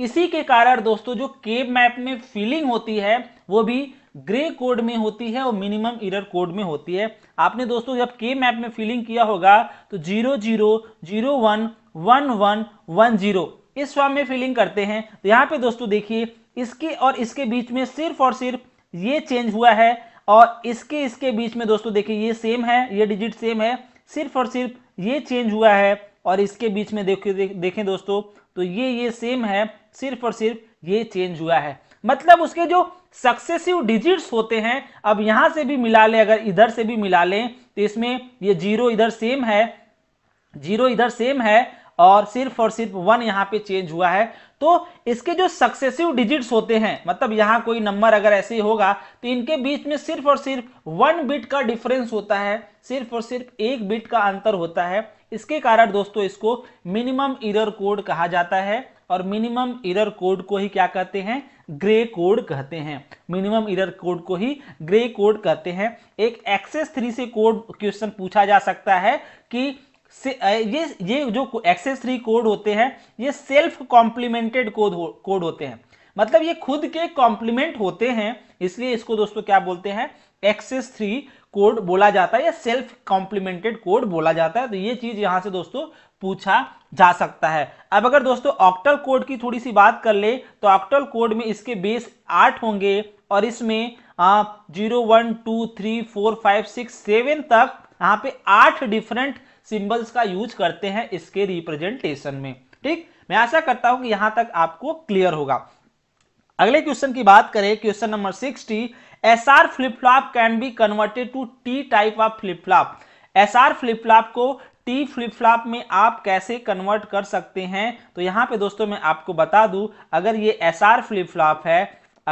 इसी के कारण दोस्तों जो केब मैप में फीलिंग होती है वो भी ग्रे कोड में होती है और मिनिमम इरर कोड में होती है आपने दोस्तों जब के मैप में फीलिंग किया होगा तो zero zero zero one one one one zero इस फॉर्म में फीलिंग करते हैं तो यहाँ पे दोस्तों देखिए इसके और इसके बीच में सिर्फ और सिर्फ ये चेंज हुआ है और इसके इसके बीच में दोस्तों देखिए ये सेम है ये डिजिट सेम है सिर्फ और सिर्फ ये चेंज हुआ है और इसके बीच में देखिए देखें दोस्तों तो ये ये सेम है सिर्फ और सिर्फ ये चेंज हुआ है मतलब उसके जो सक्सेसिव डिजिट्स होते हैं अब यहां से भी मिला लें अगर इधर से भी मिला लें तो इसमें ये जीरो इधर सेम है जीरो इधर सेम है और सिर्फ और सिर्फ वन यहाँ पे चेंज हुआ है तो इसके जो सक्सेसिव डिजिट्स होते हैं मतलब यहां कोई नंबर अगर ऐसे होगा तो इनके बीच में सिर्फ और सिर्फ वन बिट का डिफरेंस होता है सिर्फ और सिर्फ एक बिट का अंतर होता है इसके कारण दोस्तों इसको मिनिमम इरर कोड कहा जाता है और मिनिमम इरर कोड को ही क्या कहते हैं ग्रे कोड कहते हैं मिनिमम इरर कोड को ही ग्रे कोड कहते हैं एक एक्सेस थ्री से कोड क्वेश्चन पूछा जा सकता है कि ये ये जो एक्सेस थ्री कोड होते हैं ये सेल्फ कॉम्प्लीमेंटेड कोड कोड होते हैं मतलब ये खुद के कॉम्प्लीमेंट होते हैं इसलिए इसको दोस्तों क्या बोलते हैं एक्सेस थ्री कोड बोला जाता है या सेल्फ कॉम्प्लीमेंटेड कोड बोला जाता है तो ये चीज यहां से दोस्तों पूछा जा सकता है अब अगर दोस्तों ऑक्टल कोड की थोड़ी सी बात कर ले तो ऑक्टल कोड में इसके बेस आठ होंगे और इसमें zero one two three four five six seven तक यहाँ पे आठ डिफरेंट सिंबल्स का यूज करते हैं इसके रिप्रेजेंटेशन में ठीक मैं आशा करता हूं कि यहां तक आपको क्लियर होगा अगले क्वेश्चन की बात करें question number sixty S R flip flop can be converted to T type of flip flop S R flip flop को टी फ्लिपलॉप में आप कैसे कन्वर्ट कर सकते हैं तो यहाँ पे दोस्तों मैं आपको बता दूं अगर ये एस आर फ्लिपलॉप है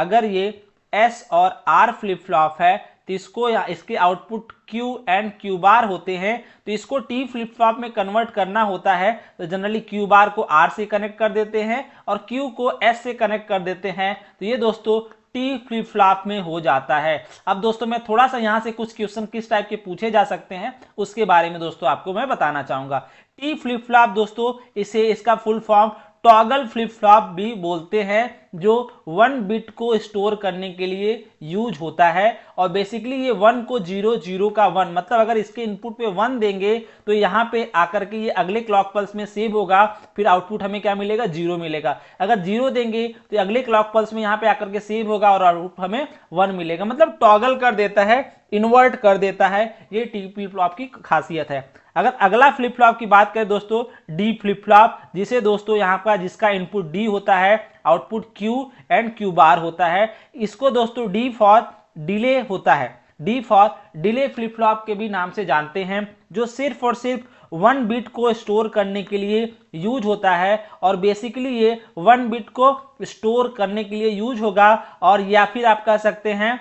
अगर ये एस और आर फ्लिप फ्लॉप है तो इसको या इसके output Q and Q bar होते हैं तो इसको T फ्लिप फ्लॉप में कन्वर्ट करना होता है तो जनरली Q बार को R से कनेक्ट कर देते हैं और Q को S से कनेक्ट कर देते हैं तो ये दोस्तों टी फ्लिप फ्लॉप में हो जाता है अब दोस्तों मैं थोड़ा सा यहाँ से कुछ क्वेश्चन किस टाइप के पूछे जा सकते हैं उसके बारे में दोस्तों आपको मैं बताना चाहूंगा टी फ्लिप फ्लॉप दोस्तों इसे इसका full form toggle flip flop भी बोलते हैं जो वन बिट को स्टोर करने के लिए यूज होता है और बेसिकली ये वन को जीरो जीरो का वन मतलब अगर इसके इनपुट पे वन देंगे तो यहाँ पे आकर के ये अगले क्लॉक पल्स में सेव होगा फिर आउटपुट हमें क्या मिलेगा जीरो मिलेगा अगर जीरो देंगे तो अगले क्लॉक पल्स में यहाँ पे आकर के सेव होगा और आउटपुट हमें वन मिलेगा मतलब टॉगल कर देता है इन्वर्ट कर देता है ये टी फ्लॉप की खासियत है अगर अगला फ्लिप फ्लॉप की बात करें दोस्तों डी फ्लिप फ्लॉप जिसे दोस्तों यहाँ का जिसका इनपुट डी होता है output Q and Q bar होता है इसको दोस्तों डी फॉर डिले होता है D for delay flip flop के भी नाम से जानते हैं जो सिर्फ और सिर्फ वन बिट को स्टोर करने के लिए यूज होता है और बेसिकली ये वन बिट को स्टोर करने के लिए यूज होगा और या फिर आप कह सकते हैं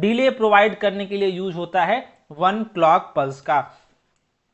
डिले प्रोवाइड करने के लिए यूज होता है वन क्लॉक पल्स का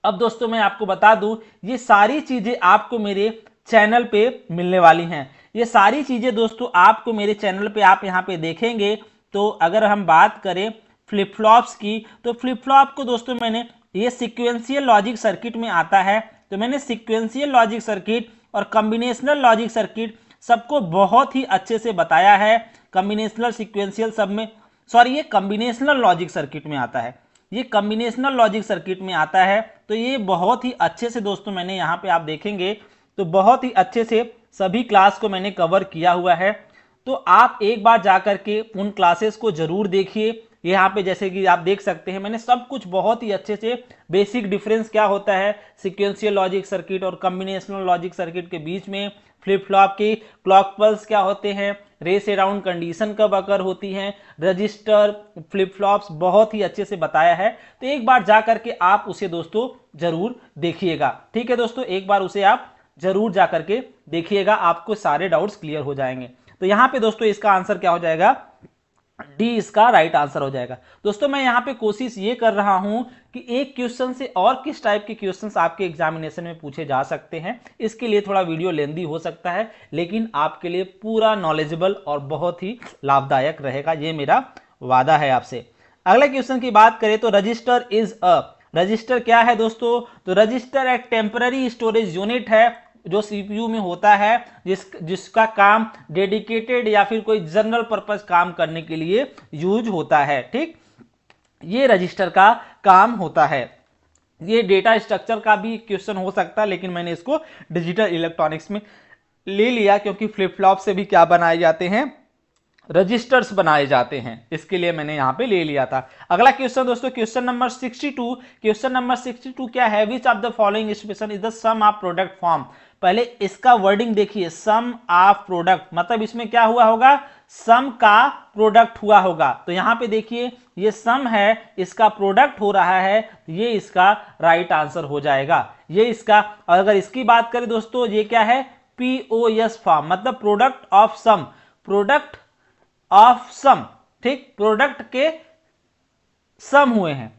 अब दोस्तों मैं आपको बता दूं ये सारी चीजें आपको मेरे चैनल पे मिलने वाली हैं ये सारी चीजें दोस्तों आपको मेरे चैनल पे आप यहाँ पे देखेंगे तो अगर हम बात करें फ्लिप फ्लॉप्स की तो फ्लिप फ्लॉप को दोस्तों मैंने ये सिक्वेंशियल लॉजिक सर्किट में आता है तो मैंने सिक्वेंशियल लॉजिक सर्किट और कम्बिनेशनल लॉजिक सर्किट सबको बहुत ही अच्छे से बताया है कम्बिनेशनल सिक्वेंशियल सब में सॉरी ये कम्बिनेशनल लॉजिक सर्किट में आता है ये कम्बिनेशनल लॉजिक सर्किट में आता है तो ये बहुत ही अच्छे से दोस्तों मैंने यहाँ पे आप देखेंगे तो बहुत ही अच्छे से सभी क्लास को मैंने कवर किया हुआ है तो आप एक बार जा कर के उन क्लासेस को जरूर देखिए यहाँ पे जैसे कि आप देख सकते हैं मैंने सब कुछ बहुत ही अच्छे से बेसिक डिफरेंस क्या होता है सिक्वेंशियल लॉजिक सर्किट और कम्बिनेशनल लॉजिक सर्किट के बीच में फ्लिप फ्लॉप की क्लॉक पल्स क्या होते हैं रेस अराउंड कंडीशन कब अकर होती है रजिस्टर फ्लिप फ्लॉप्स बहुत ही अच्छे से बताया है तो एक बार जा करके आप उसे दोस्तों जरूर देखिएगा ठीक है दोस्तों एक बार उसे आप जरूर जा करके देखिएगा आपको सारे डाउट्स क्लियर हो जाएंगे तो यहाँ पे दोस्तों इसका आंसर क्या हो जाएगा डी इसका राइट आंसर हो जाएगा दोस्तों मैं यहां पे कोशिश ये कर रहा हूं कि एक क्वेश्चन से और किस टाइप के क्वेश्चन आपके एग्जामिनेशन में पूछे जा सकते हैं इसके लिए थोड़ा वीडियो लेंदी हो सकता है लेकिन आपके लिए पूरा नॉलेजेबल और बहुत ही लाभदायक रहेगा ये मेरा वादा है आपसे अगले क्वेश्चन की बात करें तो रजिस्टर इज अ रजिस्टर क्या है दोस्तों तो रजिस्टर एक टेम्पररी स्टोरेज यूनिट है जो सीपीयू में होता है जिस जिसका काम डेडिकेटेड या फिर कोई जनरल पर्पज काम करने के लिए यूज होता है ठीक ये रजिस्टर का काम होता है ये डेटा स्ट्रक्चर का भी क्वेश्चन हो सकता है लेकिन मैंने इसको डिजिटल इलेक्ट्रॉनिक्स में ले लिया क्योंकि फ्लिप फ्लॉप से भी क्या बनाए जाते हैं रजिस्टर्स बनाए जाते हैं इसके लिए मैंने यहां पे ले लिया था अगला क्वेश्चन दोस्तों क्वेश्चन नंबर 62 क्वेश्चन नंबर 62 क्या है which of the following expression is the sum of product form पहले इसका वर्डिंग देखिए सम ऑफ प्रोडक्ट मतलब इसमें क्या हुआ होगा सम का प्रोडक्ट हुआ होगा तो यहां पे देखिए ये सम है इसका प्रोडक्ट हो रहा है ये इसका राइट आंसर हो जाएगा ये इसका और अगर इसकी बात करें दोस्तों ये क्या है पीओएस एस फॉर्म मतलब product of sum product of sum ठीक प्रोडक्ट के सम हुए हैं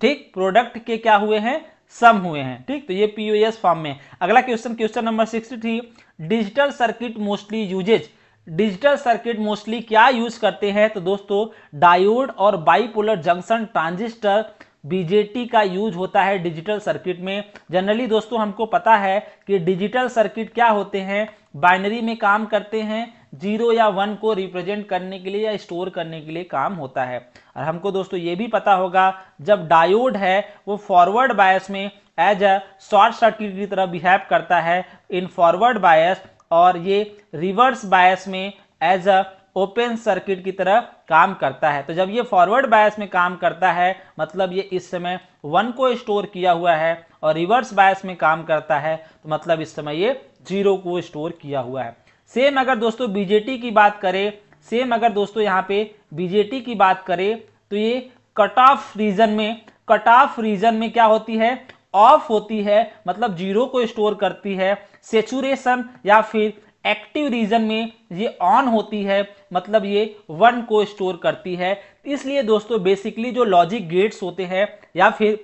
ठीक प्रोडक्ट के क्या हुए हैं सम हुए हैं ठीक तो ये पीओएस फॉर्म में अगला question question number sixty three digital circuit mostly uses digital circuit mostly क्या यूज करते हैं तो दोस्तों डायोड और बाइपोलर जंक्शन ट्रांजिस्टर बीजेटी का यूज होता है डिजिटल सर्किट में जनरली दोस्तों हमको पता है कि डिजिटल सर्किट क्या होते हैं बाइनरी में काम करते हैं जीरो या वन को रिप्रेजेंट करने के लिए या स्टोर करने के लिए काम होता है और हमको दोस्तों ये भी पता होगा जब डायोड है वो फॉरवर्ड बायस में एज अ शॉर्ट सर्किट की तरह बिहेव करता है इन फॉरवर्ड बायस और ये रिवर्स बायस में एज अ ओपन सर्किट की तरह काम करता है तो जब ये फॉरवर्ड बायस में काम करता है मतलब ये इस समय वन को स्टोर किया हुआ है और रिवर्स बायस में काम करता है तो मतलब इस समय ये जीरो को स्टोर किया हुआ है सेम अगर दोस्तों बीजेटी की बात करें सेम अगर दोस्तों यहाँ पे बीजेटी की बात करें तो ये कट ऑफ रीजन में कट ऑफ रीजन में क्या होती है ऑफ होती है मतलब जीरो को स्टोर करती है सेचुरेशन या फिर एक्टिव रीजन में ये ऑन होती है मतलब ये वन को स्टोर करती है इसलिए दोस्तों बेसिकली जो लॉजिक गेट्स होते हैं या फिर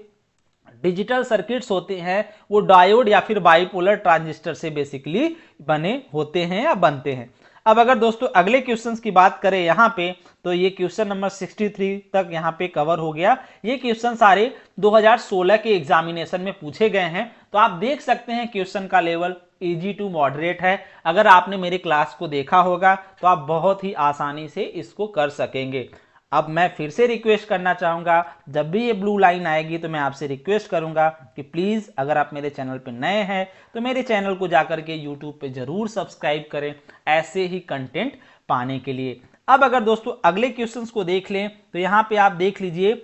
डिजिटल सर्किट्स होते हैं वो डायोड या फिर बाइपोलर ट्रांजिस्टर से बेसिकली बने होते हैं या बनते हैं अब अगर दोस्तों अगले क्वेश्चंस की बात करें यहाँ पे तो ये क्वेश्चन नंबर 63 तक यहाँ पे कवर हो गया ये क्वेश्चन सारे 2016 के एग्जामिनेशन में पूछे गए हैं तो आप देख सकते हैं क्वेश्चन का लेवल इजी टू मॉडरेट है अगर आपने मेरे क्लास को देखा होगा तो आप बहुत ही आसानी से इसको कर सकेंगे अब मैं फिर से रिक्वेस्ट करना चाहूंगा जब भी ये ब्लू लाइन आएगी तो मैं आपसे रिक्वेस्ट करूँगा कि प्लीज़ अगर आप मेरे चैनल पर नए हैं तो मेरे चैनल को जाकर के यूट्यूब पर ज़रूर सब्सक्राइब करें ऐसे ही कंटेंट पाने के लिए अब अगर दोस्तों अगले क्वेश्चंस को देख लें तो यहाँ पे आप देख लीजिए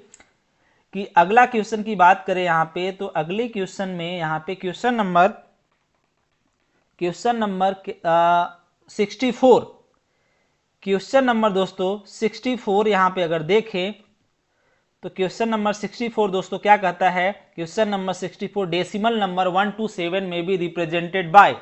कि अगला क्वेश्चन की बात करें यहाँ पे तो अगले क्वेश्चन में यहाँ पे question number question number sixty four question number दोस्तों 64 यहां पर अगर देखें तो क्वेश्चन नंबर 64 दोस्तों क्या कहता है क्वेश्चन नंबर 64 डेसिमल नंबर 127 में be represented by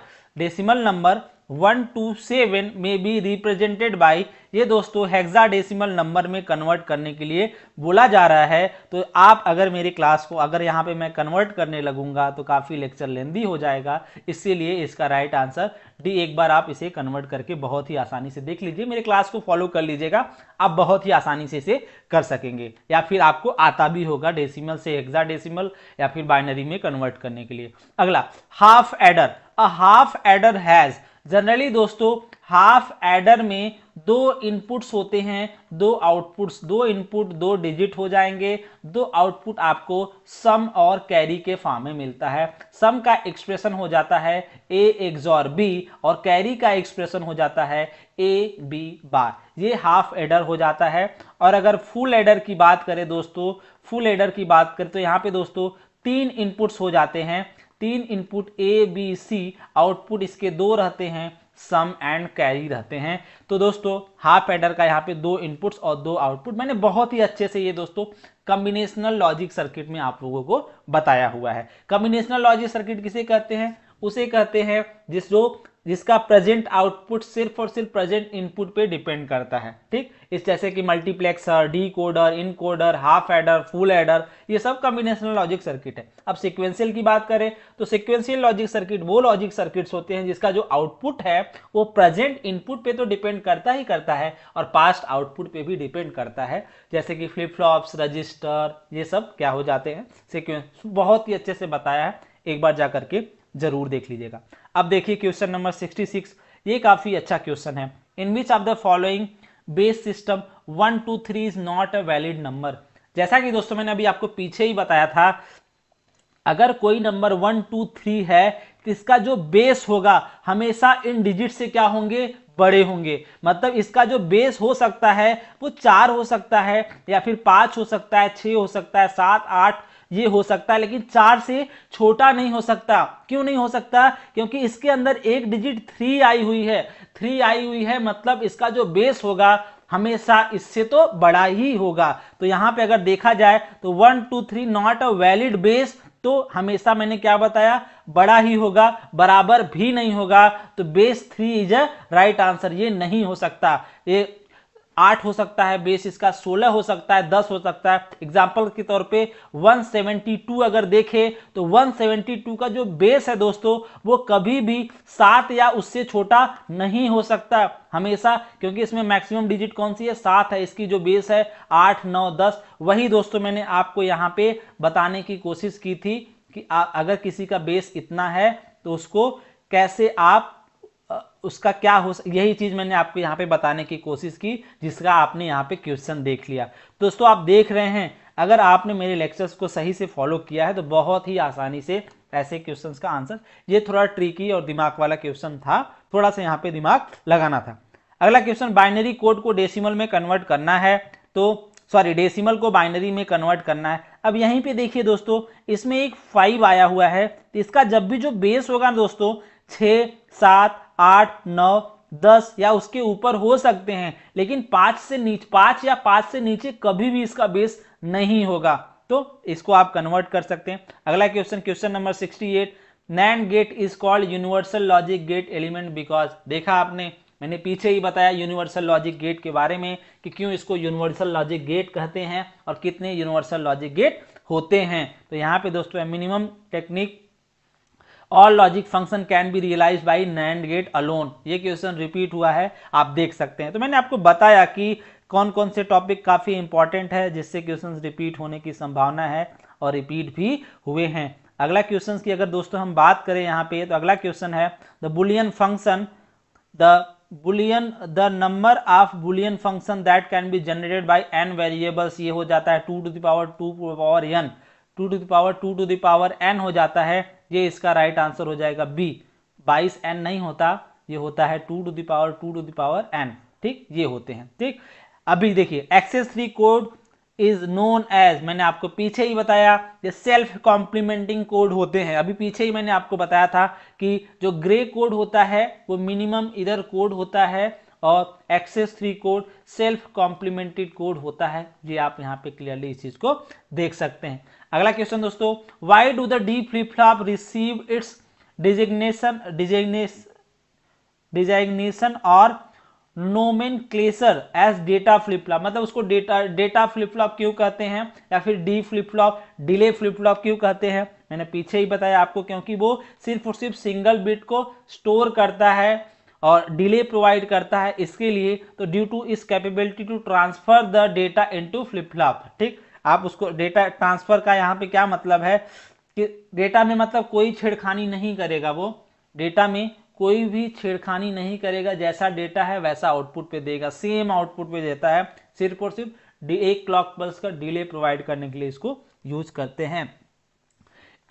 decimal number one two seven में भी रिप्रेजेंटेड बाई ये दोस्तों हेक्साडेसिमल नंबर में कन्वर्ट करने के लिए बोला जा रहा है तो आप अगर मेरी क्लास को अगर यहाँ पे मैं कन्वर्ट करने लगूंगा तो काफ़ी लेक्चर लेंदी हो जाएगा इसीलिए इसका राइट आंसर डी एक बार आप इसे कन्वर्ट करके बहुत ही आसानी से देख लीजिए मेरे क्लास को फॉलो कर लीजिएगा आप बहुत ही आसानी से इसे कर सकेंगे या फिर आपको आता भी होगा डेसिमल से डेसीमल या फिर बाइनरी में कन्वर्ट करने के लिए अगला half adder a half adder has generally दोस्तों हाफ एडर में दो इनपुट्स होते हैं दो आउटपुट्स दो इनपुट दो डिजिट हो जाएंगे दो आउटपुट आपको सम और कैरी के फॉर्म में मिलता है सम का एक्सप्रेशन हो जाता है ए एक्सॉर बी और कैरी का एक्सप्रेशन हो जाता है ए बी बार ये हाफ एडर हो जाता है और अगर फुल एडर की बात करें दोस्तों फुल एडर की बात करें तो यहाँ पे दोस्तों तीन इनपुट्स हो जाते हैं तीन input A B C output इसके दो रहते हैं सम एंड कैरी रहते हैं तो दोस्तों हाफ एडर का यहाँ पे दो इनपुट्स और दो आउटपुट मैंने बहुत ही अच्छे से ये दोस्तों कम्बिनेशनल लॉजिक सर्किट में आप लोगों को बताया हुआ है कम्बिनेशनल लॉजिक सर्किट किसे कहते हैं उसे कहते हैं जिसको जिसका प्रेजेंट आउटपुट सिर्फ और सिर्फ प्रेजेंट इनपुट पे डिपेंड करता है ठीक इस जैसे कि multiplexer decoder encoder half adder full adder ये सब कॉम्बिनेशनल लॉजिक सर्किट है अब सिक्वेंशियल की बात करें तो सिक्वेंशियल लॉजिक सर्किट वो लॉजिक सर्किट्स होते हैं जिसका जो आउटपुट है वो प्रेजेंट इनपुट पे तो डिपेंड करता ही करता है और पास्ट आउटपुट पे भी डिपेंड करता है जैसे कि फ्लिप फ्लॉप्स रजिस्टर ये सब क्या हो जाते हैं सिक्वेंस बहुत ही अच्छे से बताया है एक बार जा करके जरूर देख लीजिएगा अब देखिए क्वेश्चन नंबर 66 ये काफी अच्छा क्वेश्चन है in which of the following base system one two three is not a valid number जैसा कि दोस्तों मैंने अभी आपको पीछे ही बताया था अगर कोई नंबर वन टू थ्री है तो इसका जो बेस होगा हमेशा इन डिजिट से क्या होंगे बड़े होंगे मतलब इसका जो बेस हो सकता है वो चार हो सकता है या फिर पांच हो सकता है छः हो सकता है सात आठ ये हो सकता है लेकिन चार से छोटा नहीं हो सकता क्यों नहीं हो सकता क्योंकि इसके अंदर एक डिजिट थ्री आई हुई है थ्री आई हुई है मतलब इसका जो बेस होगा हमेशा इससे तो बड़ा ही होगा तो यहां पे अगर देखा जाए तो one two three not a valid base तो हमेशा मैंने क्या बताया बड़ा ही होगा बराबर भी नहीं होगा तो base three is a right answer ये नहीं हो सकता ये आठ हो सकता है बेस इसका सोलह हो सकता है दस हो सकता है एग्जाम्पल के तौर पे 172 अगर देखें तो 172 का जो बेस है दोस्तों वो कभी भी सात या उससे छोटा नहीं हो सकता हमेशा क्योंकि इसमें मैक्सिमम डिजिट कौन सी है सात है इसकी जो बेस है आठ नौ दस वही दोस्तों मैंने आपको यहाँ पे बताने की कोशिश की थी कि अगर किसी का बेस इतना है तो उसको कैसे आप उसका क्या हो यही चीज़ मैंने आपको यहाँ पे बताने की कोशिश की जिसका आपने यहाँ पे क्वेश्चन देख लिया दोस्तों आप देख रहे हैं अगर आपने मेरे लेक्चर्स को सही से फॉलो किया है तो बहुत ही आसानी से ऐसे क्वेश्चन का आंसर ये थोड़ा ट्रिकी और दिमाग वाला क्वेश्चन था थोड़ा सा यहाँ पे दिमाग लगाना था अगला क्वेश्चन बाइनरी कोड को डेसिमल में कन्वर्ट करना है तो सॉरी डेसिमल को बाइनरी में कन्वर्ट करना है अब यहीं पे देखिए दोस्तों इसमें एक फाइव आया हुआ है इसका जब भी जो बेस होगा दोस्तों छः सात आठ नौ दस या उसके ऊपर हो सकते हैं लेकिन पाँच से नीचे पाँच या पाँच से नीचे कभी भी इसका बेस नहीं होगा तो इसको आप कन्वर्ट कर सकते हैं अगला question question number sixty eight NAND gate is called universal logic gate element because देखा आपने मैंने पीछे ही बताया यूनिवर्सल लॉजिक गेट के बारे में कि क्यों इसको यूनिवर्सल लॉजिक गेट कहते हैं और कितने यूनिवर्सल लॉजिक गेट होते हैं तो यहाँ पे दोस्तों minimum technique all logic function can be realise by NAND gate alone ये क्वेश्चन रिपीट हुआ है आप देख सकते हैं तो मैंने आपको बताया कि कौन कौन से टॉपिक काफ़ी इंपॉर्टेंट है जिससे क्वेश्चन रिपीट होने की संभावना है और रिपीट भी हुए हैं अगला क्वेश्चन की अगर दोस्तों हम बात करें यहाँ पे तो अगला क्वेश्चन है the Boolean function the Boolean the number of Boolean function that can be generated by N variables ये हो जाता है two to the power two power N two to the power two to the power N हो जाता है ये इसका राइट आंसर हो जाएगा बी बाईस एन नहीं होता ये होता है two to the power two to the power N ठीक ये होते हैं ठीक अभी देखिए excess three code is known as मैंने आपको पीछे ही बताया ये सेल्फ कॉम्प्लीमेंटिंग कोड होते हैं अभी पीछे ही मैंने आपको बताया था कि जो ग्रे कोड होता है वो मिनिमम इधर कोड होता है और excess three code self complemented code होता है ये आप यहाँ पे क्लियरली इस चीज़ को देख सकते हैं अगला क्वेश्चन दोस्तों why do the D flip flop receive its designation designation designation और nomenclature as data flip flop मतलब उसको डेटा डेटा फ्लिप फ्लॉप क्यों कहते हैं या फिर D flip flop delay flip flop क्यों कहते हैं मैंने पीछे ही बताया आपको क्योंकि वो सिर्फ और सिर्फ सिंगल बिट को स्टोर करता है और डिले प्रोवाइड करता है इसके लिए तो due to its capability to transfer the data into flip flop ठीक आप उसको डेटा ट्रांसफर का यहाँ पे क्या मतलब है कि डेटा में मतलब कोई छेड़खानी नहीं करेगा वो डेटा में कोई भी छेड़खानी नहीं करेगा जैसा डेटा है वैसा आउटपुट पे देगा सेम आउटपुट पे देता है सिर्फ और सिर्फ एक क्लॉक पल्स का डिले प्रोवाइड करने के लिए इसको यूज करते हैं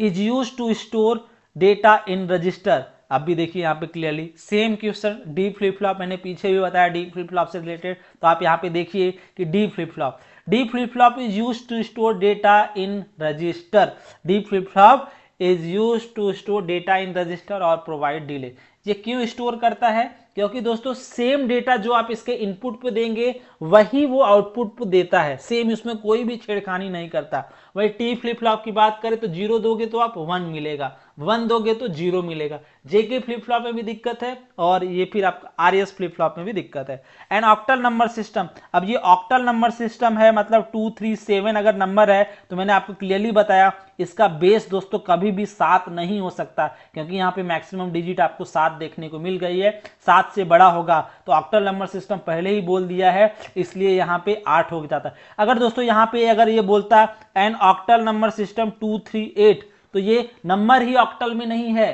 is use to store data in register आप भी देखिए यहाँ पे clearly same question D flip flop मैंने पीछे भी बताया डी फ्लिप फ्लॉप से रिलेटेड तो आप यहाँ पे देखिए कि D flip flop D flip flop is used to store data in register. D flip flop is used to store data in register or provide delay. ये क्यों store करता है क्योंकि दोस्तों सेम डेटा जो आप इसके इनपुट पे देंगे वही वो आउटपुट पे देता है सेम इसमें कोई भी छेड़खानी नहीं करता वही टी फ्लिप फ्लॉप की बात करें तो जीरो दोगे तो आप वन मिलेगा वन दोगे तो जीरो मिलेगा जेके फ्लिप फ्लॉप में भी दिक्कत है और ये फिर आप आर एस फ्लिप फ्लॉप में भी दिक्कत है एंड ऑक्टल नंबर सिस्टम अब ये ऑक्टल नंबर सिस्टम है मतलब टू थ्री सेवन अगर नंबर है तो मैंने आपको क्लियरली बताया इसका बेस दोस्तों कभी भी सात नहीं हो सकता क्योंकि यहाँ पे मैक्सिमम डिजिट आपको सात देखने को मिल गई है सात सात से बड़ा होगा तो ऑक्टल नंबर सिस्टम पहले ही बोल दिया है इसलिए यहाँ पे आठ हो जाता है अगर दोस्तों यहाँ पे अगर ये बोलता an octal number system two three eight तो ये नंबर ही ऑक्टल में नहीं है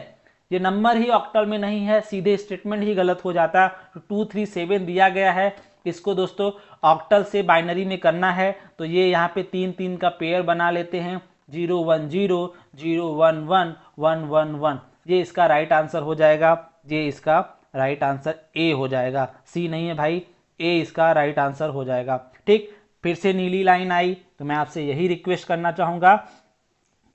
ये नंबर ही ऑक्टल में नहीं है सीधे स्टेटमेंट ही गलत हो जाता टू थ्री सेवन दिया गया है इसको दोस्तों ऑक्टल से बाइनरी में करना है तो ये यहाँ पे तीन तीन का पेयर बना लेते हैं zero one zero zero one one one one one ये इसका राइट आंसर हो जाएगा ये इसका राइट आंसर ए हो जाएगा सी नहीं है भाई ए इसका राइट आंसर हो जाएगा ठीक फिर से नीली लाइन आई तो मैं आपसे यही रिक्वेस्ट करना चाहूंगा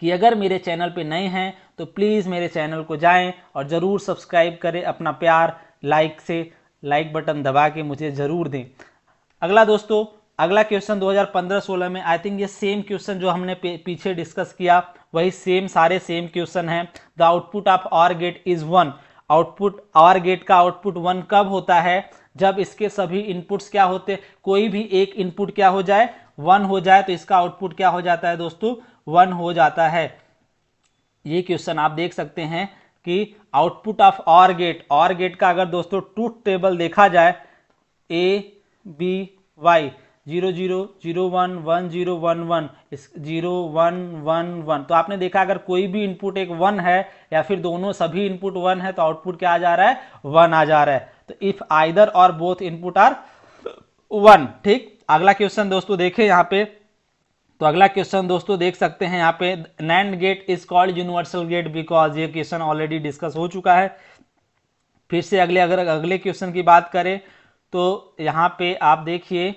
कि अगर मेरे चैनल पे नए हैं तो प्लीज़ मेरे चैनल को जाएं और ज़रूर सब्सक्राइब करें अपना प्यार लाइक से लाइक बटन दबा के मुझे ज़रूर दें अगला दोस्तों अगला क्वेश्चन 2015-16 में आई थिंक ये सेम क्वेश्चन जो हमने पीछे डिस्कस किया वही सेम सारे सेम क्वेश्चन है the output of OR gate is one output OR gate का आउटपुट वन कब होता है जब इसके सभी इनपुट्स क्या होते कोई भी एक इनपुट क्या हो जाए वन हो जाए तो इसका आउटपुट क्या हो जाता है दोस्तों वन हो जाता है ये क्वेश्चन आप देख सकते हैं कि output of OR gate OR gate का अगर दोस्तों ट्रूथ टेबल देखा जाए A B Y zero zero zero one one zero one one इस जीरो वन वन वन तो आपने देखा अगर कोई भी इनपुट एक वन है या फिर दोनों सभी इनपुट वन है तो आउटपुट क्या आ जा रहा है वन आ जा रहा है तो if either or both input are one ठीक अगला क्वेश्चन दोस्तों देखें यहाँ पे तो अगला क्वेश्चन दोस्तों देख सकते हैं यहाँ पे NAND gate is called universal gate because ये क्वेश्चन ऑलरेडी डिस्कस हो चुका है फिर से अगले अगर अगले क्वेश्चन की बात करें तो यहाँ पे आप देखिए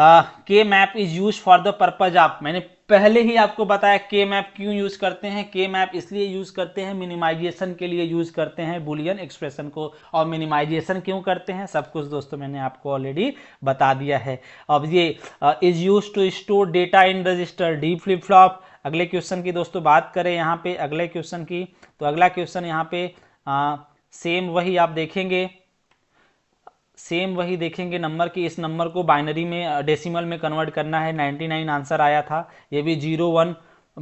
K map is used for the purpose आप मैंने पहले ही आपको बताया के मैप क्यों यूज करते हैं के मैप इसलिए यूज करते हैं मिनिमाइजेशन के लिए यूज करते हैं बुलियन एक्सप्रेशन को और मिनिमाइजेशन क्यों करते हैं सब कुछ दोस्तों मैंने आपको ऑलरेडी बता दिया है अब ये is use to store data in register D flip flop अगले क्वेश्चन की दोस्तों बात करें यहाँ पे अगले क्वेश्चन की तो अगला क्वेश्चन यहाँ पे सेम ah, वही आप देखेंगे सेम वही देखेंगे नंबर कि इस नंबर को बाइनरी में डेसिमल में कन्वर्ट करना है 99 आंसर आया था ये भी zero one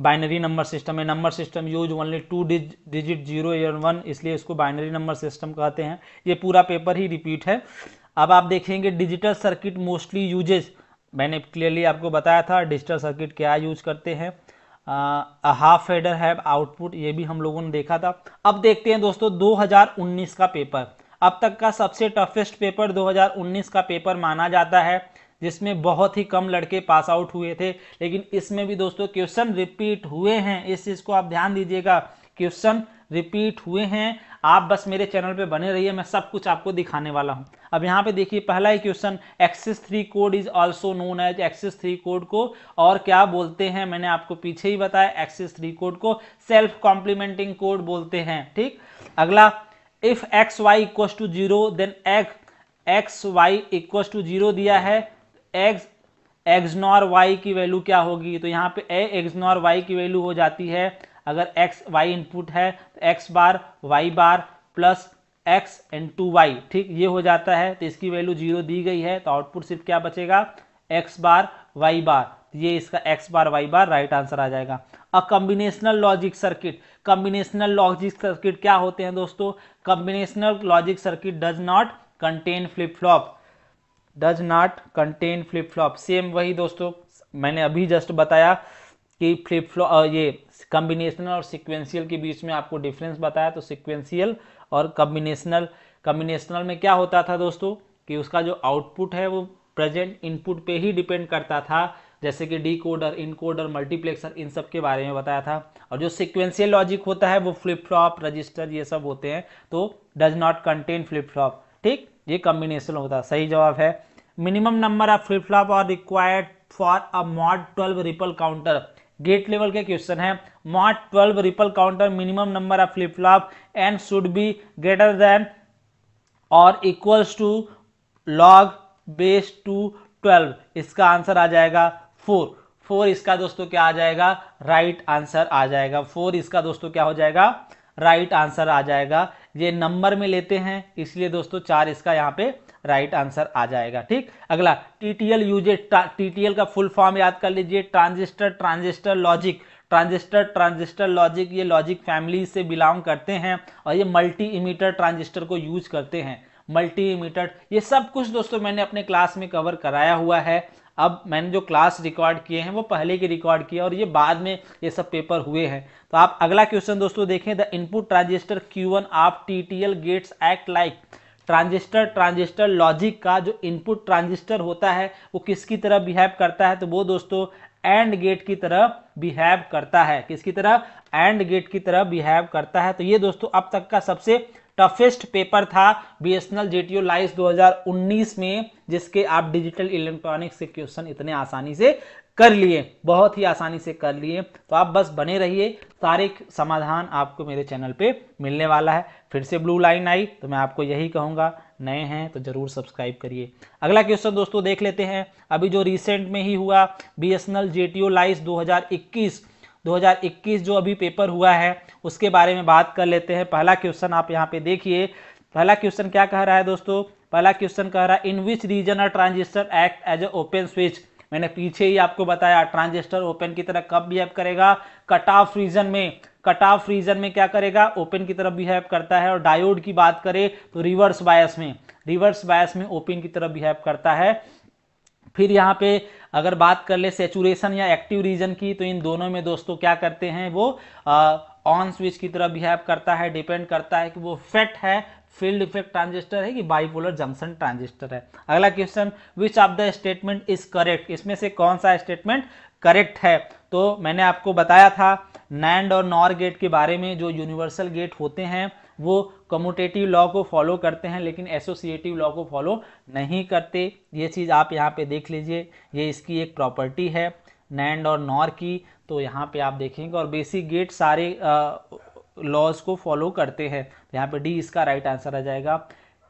binary number system है number system use only two digit zero one इसलिए इसको बाइनरी नंबर सिस्टम कहते हैं ये पूरा पेपर ही रिपीट है अब आप देखेंगे डिजिटल सर्किट मोस्टली यूजेज मैंने क्लियरली आपको बताया था डिजिटल सर्किट क्या यूज करते हैं हाफ फेडर हैव आउटपुट ये भी हम लोगों ने देखा था अब देखते हैं दोस्तों 2019 का पेपर अब तक का सबसे टफेस्ट पेपर 2019 का पेपर माना जाता है जिसमें बहुत ही कम लड़के पास आउट हुए थे लेकिन इसमें भी दोस्तों क्वेश्चन रिपीट हुए हैं इस चीज़ को आप ध्यान दीजिएगा क्वेश्चन रिपीट हुए हैं आप बस मेरे चैनल पे बने रहिए मैं सब कुछ आपको दिखाने वाला हूं अब यहाँ पे देखिए पहला ही question excess three code is also known as excess three code को और क्या बोलते हैं मैंने आपको पीछे ही बताया एक्सिस थ्री कोड को सेल्फ कॉम्प्लीमेंटिंग कोड बोलते हैं ठीक अगला if x y equal to zero then x x y equal to zero दिया है एक्स एक्स नॉर वाई की वैल्यू क्या होगी तो यहाँ पे ए एक्स नॉर वाई की वैल्यू हो जाती है अगर एक्स वाई इनपुट है तो x bar y bar plus x into y ठीक ये हो जाता है तो इसकी वैल्यू जीरो दी गई है तो आउटपुट सिर्फ क्या बचेगा एक्स बार वाई बार ये इसका x bar y bar right answer आ जाएगा uh combinational logic circuit combinational logic circuit क्या होते हैं दोस्तों combinational logic circuit does not contain flip flop does not contain flip flop same वही दोस्तों मैंने अभी जस्ट बताया कि फ्लिप फ्लॉप ये कम्बिनेशनल और सिक्वेंशियल के बीच में आपको डिफरेंस बताया तो सिक्वेंशियल और कम्बिनेशनल कम्बिनेशनल में क्या होता था दोस्तों कि उसका जो आउटपुट है वो प्रेजेंट इनपुट पे ही डिपेंड करता था जैसे कि डी कोडर इनकोडर मल्टीप्लेक्सर इन सब के बारे में बताया था और जो सिक्वेंशियल लॉजिक होता है वो फ्लिप फ्लॉप रजिस्टर ये सब होते हैं तो does not contain flip flop ठीक ये कॉम्बिनेशन होता है सही जवाब है minimum number of flip flop are required for a mod twelve ripple counter gate level के क्वेश्चन है mod twelve ripple counter minimum number of flip flop and should be greater than or equals to log base two twelve इसका answer आ जाएगा four four इसका दोस्तों क्या आ जाएगा right right answer आ जाएगा फोर इसका दोस्तों क्या हो जाएगा राइट right आंसर आ जाएगा ये नंबर में लेते हैं इसलिए दोस्तों चार इसका यहाँ पे राइट right आंसर आ जाएगा ठीक अगला टीटीएल टी टीटीएल का फुल फॉर्म याद कर लीजिए transistor transistor logic transistor transistor logic ये लॉजिक फैमिली से बिलोंग करते हैं और ये मल्टी इमीटर ट्रांजिस्टर को यूज करते हैं मल्टी इमीटर ये सब कुछ दोस्तों मैंने अपने क्लास में कवर कराया हुआ है अब मैंने जो क्लास रिकॉर्ड किए हैं वो पहले के रिकॉर्ड किए और ये बाद में ये सब पेपर हुए हैं तो आप अगला क्वेश्चन दोस्तों देखें the input transistor Q one of T T L gates act like transistor transistor logic का जो इनपुट ट्रांजिस्टर होता है वो किसकी तरह बिहेव करता है तो वो दोस्तों एंड गेट की तरह बिहेव करता है किसकी तरह एंड गेट की तरह बिहेव करता है तो ये दोस्तों अब तक का सबसे टफेस्ट पेपर था बी एस एन ओ लाइस 2019 में जिसके आप डिजिटल इलेक्ट्रॉनिक्स से क्वेश्चन इतने आसानी से कर लिए बहुत ही आसानी से कर लिए तो आप बस बने रहिए सारे समाधान आपको मेरे चैनल पे मिलने वाला है फिर से ब्लू लाइन आई तो मैं आपको यही कहूँगा नए हैं तो ज़रूर सब्सक्राइब करिए अगला क्वेश्चन दोस्तों देख लेते हैं अभी जो रिसेंट में ही हुआ B S N L J T O लाइस दो 2021 जो अभी पेपर हुआ है उसके बारे में बात कर लेते हैं पहला क्वेश्चन आप यहाँ पे देखिए पहला क्वेश्चन क्या कह रहा है दोस्तों पहला क्वेश्चन कह रहा है in which region a transistor act as a open switch मैंने पीछे ही आपको बताया ट्रांजिस्टर ओपन की तरह कब बिहेव करेगा कट ऑफ रीजन में कट ऑफ रीजन में क्या करेगा ओपन की तरफ बिहेव करता है और डायोड की बात करें तो रिवर्स बायस में रिवर्स बायस में ओपन की तरफ बिहेव करता है फिर यहाँ पे अगर बात कर ले सेचुरेशन या एक्टिव रीजन की तो इन दोनों में दोस्तों क्या करते हैं वो ऑन स्विच की तरह बिहेव करता है डिपेंड करता है कि वो फेट है फील्ड इफेक्ट ट्रांजिस्टर है कि बाइपोलर जंक्शन ट्रांजिस्टर है अगला question which of the statement is correct इसमें से कौन सा स्टेटमेंट करेक्ट है तो मैंने आपको बताया था नैंड और नॉर गेट के बारे में जो यूनिवर्सल गेट होते हैं वो कम्यूटेटिव लॉ को फॉलो करते हैं लेकिन एसोसिएटिव लॉ को फॉलो नहीं करते ये चीज़ आप यहाँ पे देख लीजिए ये इसकी एक प्रॉपर्टी है नैंड और नॉर की तो यहाँ पे आप देखेंगे और बेसिक गेट सारे लॉज को फॉलो करते हैं यहाँ पे डी इसका राइट आंसर आ जाएगा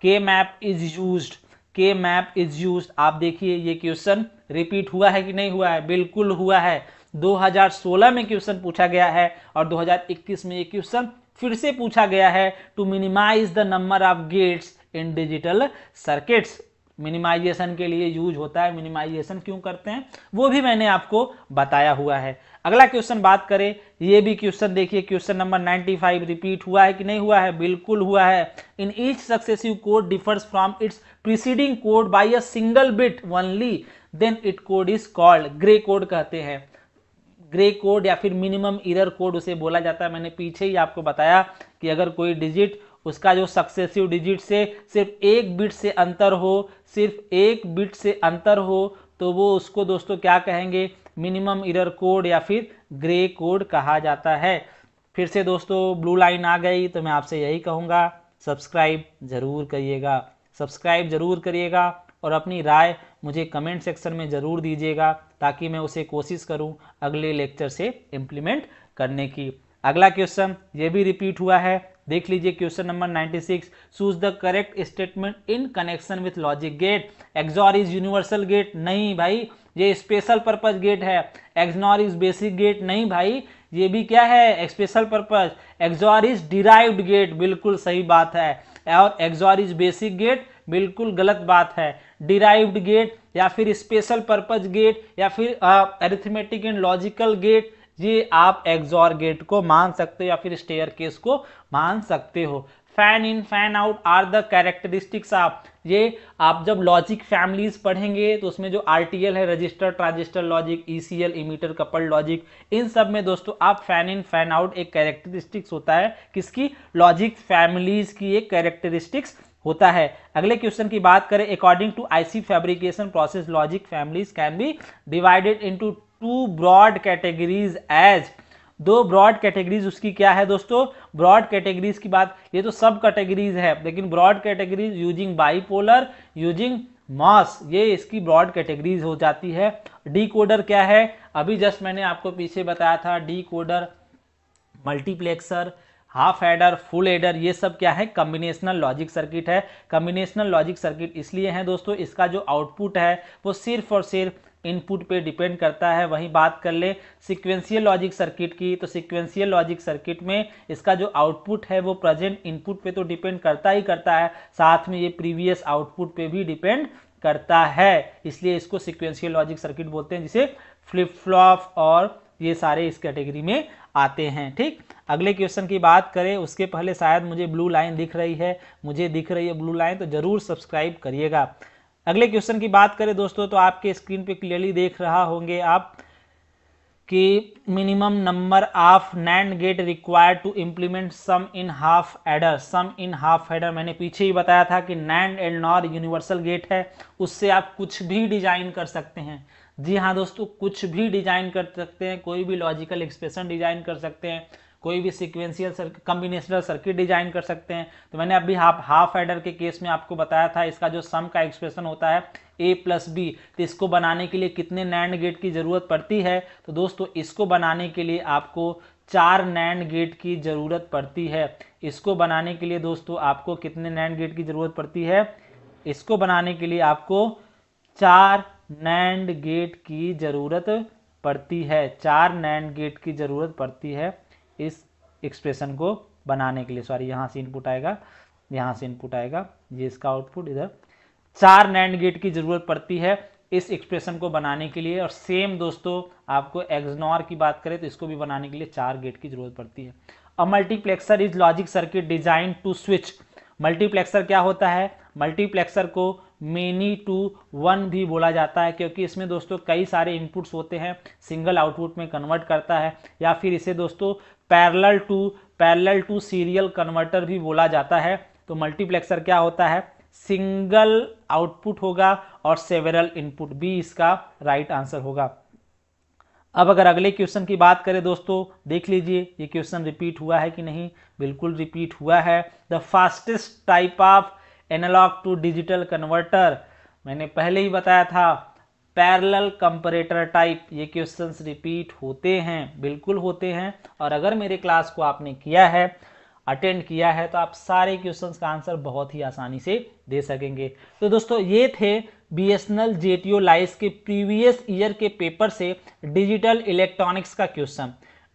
K map is use K map is use आप देखिए ये क्वेश्चन रिपीट हुआ है कि नहीं हुआ है बिल्कुल हुआ है 2016 में क्वेश्चन पूछा गया है और 2021 में ये क्वेश्चन फिर से पूछा गया है to minimize the number of gates in digital circuits minimization के लिए यूज होता है मिनिमाइजेशन क्यों करते हैं वो भी मैंने आपको बताया हुआ है अगला क्वेश्चन बात करें ये भी क्वेश्चन देखिए क्वेश्चन नंबर 95 रिपीट हुआ है कि नहीं हुआ है बिल्कुल हुआ है in each successive code differs from its preceding code by a single bit only then it code is called gray code कहते हैं ग्रे कोड या फिर मिनिमम इरर कोड उसे बोला जाता है मैंने पीछे ही आपको बताया कि अगर कोई डिजिट उसका जो सक्सेसिव डिजिट से सिर्फ एक बिट से अंतर हो सिर्फ एक बिट से अंतर हो तो वो उसको दोस्तों क्या कहेंगे मिनिमम इरर कोड या फिर ग्रे कोड कहा जाता है फिर से दोस्तों ब्लू लाइन आ गई तो मैं आपसे यही कहूँगा सब्सक्राइब ज़रूर करिएगा सब्सक्राइब ज़रूर करिएगा और अपनी राय मुझे कमेंट सेक्शन में ज़रूर दीजिएगा ताकि मैं उसे कोशिश करूं अगले लेक्चर से इम्प्लीमेंट करने की अगला क्वेश्चन ये भी रिपीट हुआ है देख लीजिए question number 96 six the correct statement in connection with logic gate EXOR is universal gate नहीं भाई ये स्पेशल पर्पज गेट है एग्जॉर इज बेसिक गेट नहीं भाई ये भी क्या है special purpose EXOR is derived gate बिल्कुल सही बात है और एग्जॉर इज बेसिक गेट बिल्कुल गलत बात है डिराइव्ड गेट या फिर स्पेशल पर्पज गेट या फिर एरिथमेटिक एंड लॉजिकल गेट ये आप एग्जॉर गेट को मान सकते हो या फिर स्टेयर केस को मान सकते हो fan in fan out are the characteristics आप ये आप जब लॉजिक फैमिलीज पढ़ेंगे तो उसमें जो आर है register transistor logic E C L emitter couple logic इन सब में दोस्तों आप फैन इन फैन आउट एक कैरेक्टरिस्टिक्स होता है किसकी लॉजिक फैमिलीज की एक कैरेक्टरिस्टिक्स होता है अगले क्वेश्चन की बात करें according to IC fabrication process logic families can be divided into two broad categories as दो ब्रॉड कैटेगरीज उसकी क्या है दोस्तों ब्रॉड कैटेगरीज की बात ये तो सब कैटेगरीज है लेकिन broad categories using bipolar using MOS ये इसकी ब्रॉड कैटेगरीज हो जाती है डी कोडर क्या है अभी जस्ट मैंने आपको पीछे बताया था decoder multiplexer half adder full adder ये सब क्या है कम्बिनेशनल लॉजिक सर्किट है कम्बिनेशनल लॉजिक सर्किट इसलिए है दोस्तों इसका जो आउटपुट है वो सिर्फ और सिर्फ इनपुट पे डिपेंड करता है वहीं बात कर ले सिक्वेंशियल लॉजिक सर्किट की तो सिक्वेंशियल लॉजिक सर्किट में इसका जो आउटपुट है वो प्रेजेंट इनपुट पे तो डिपेंड करता ही करता है साथ में ये प्रीवियस आउटपुट पे भी डिपेंड करता है इसलिए इसको सिक्वेंशियल लॉजिक सर्किट बोलते हैं जिसे फ्लिप फ्लॉप और ये सारे इस कैटेगरी में आते हैं ठीक अगले क्वेश्चन की बात करें उसके पहले शायद मुझे ब्लू लाइन दिख रही है मुझे दिख रही है ब्लू लाइन तो ज़रूर सब्सक्राइब करिएगा अगले क्वेश्चन की बात करें दोस्तों तो आपके स्क्रीन पे क्लियरली देख रहा होंगे आप कि minimum number of NAND gate required to implement sum in half adder sum in half adder मैंने पीछे ही बताया था कि NAND and NOR universal gate है उससे आप कुछ भी डिजाइन कर सकते हैं जी हाँ दोस्तों कुछ भी डिजाइन कर सकते हैं कोई भी लॉजिकल एक्सप्रेशन डिजाइन कर सकते हैं कोई भी sequential circuit combinational circuit design कर सकते हैं तो मैंने अभी हाफ हाफ एडर के केस में आपको बताया था इसका जो सम का एक्सप्रेशन होता है ए प्लस बी तो इसको बनाने के लिए कितने नैंड गेट की ज़रूरत पड़ती है तो दोस्तों इसको बनाने के लिए आपको चार नैंड गेट की ज़रूरत पड़ती है इसको बनाने के लिए दोस्तों आपको कितने नैंड गेट की ज़रूरत पड़ती है इसको बनाने के लिए आपको चार नैंड गेट की ज़रूरत पड़ती है चार नैंड गेट की ज़रूरत पड़ती है इस एक्सप्रेशन को बनाने के लिए सॉरी यहाँ से इनपुट आएगा यहाँ से इनपुट आएगा ये इसका आउटपुट इधर चार नैंड गेट की ज़रूरत पड़ती है इस एक्सप्रेशन को बनाने के लिए और सेम दोस्तों आपको एग्जनॉर की बात करें तो इसको भी बनाने के लिए चार गेट की ज़रूरत पड़ती है a multiplexer is logic circuit design to switch multiplexer क्या होता है मल्टीप्लेक्सर को मेनी टू वन भी बोला जाता है क्योंकि इसमें दोस्तों कई सारे इनपुट्स होते हैं सिंगल आउटपुट में कन्वर्ट करता है या फिर इसे दोस्तों parallel to parallel to serial converter भी बोला जाता है तो मल्टीप्लेक्सर क्या होता है सिंगल आउटपुट होगा और सेवरल इनपुट भी इसका राइट right आंसर होगा अब अगर अगले क्वेश्चन की बात करें दोस्तों देख लीजिए ये क्वेश्चन रिपीट हुआ है कि नहीं बिल्कुल रिपीट हुआ है the fastest type of analog to digital converter मैंने पहले ही बताया था पैरेलल कंपरेटर टाइप ये क्वेश्चंस रिपीट होते हैं बिल्कुल होते हैं और अगर मेरे क्लास को आपने किया है अटेंड किया है तो आप सारे क्वेश्चंस का आंसर बहुत ही आसानी से दे सकेंगे तो दोस्तों ये थे B S N L J T O लाइस के प्रीवियस ईयर के पेपर से डिजिटल इलेक्ट्रॉनिक्स का क्वेश्चन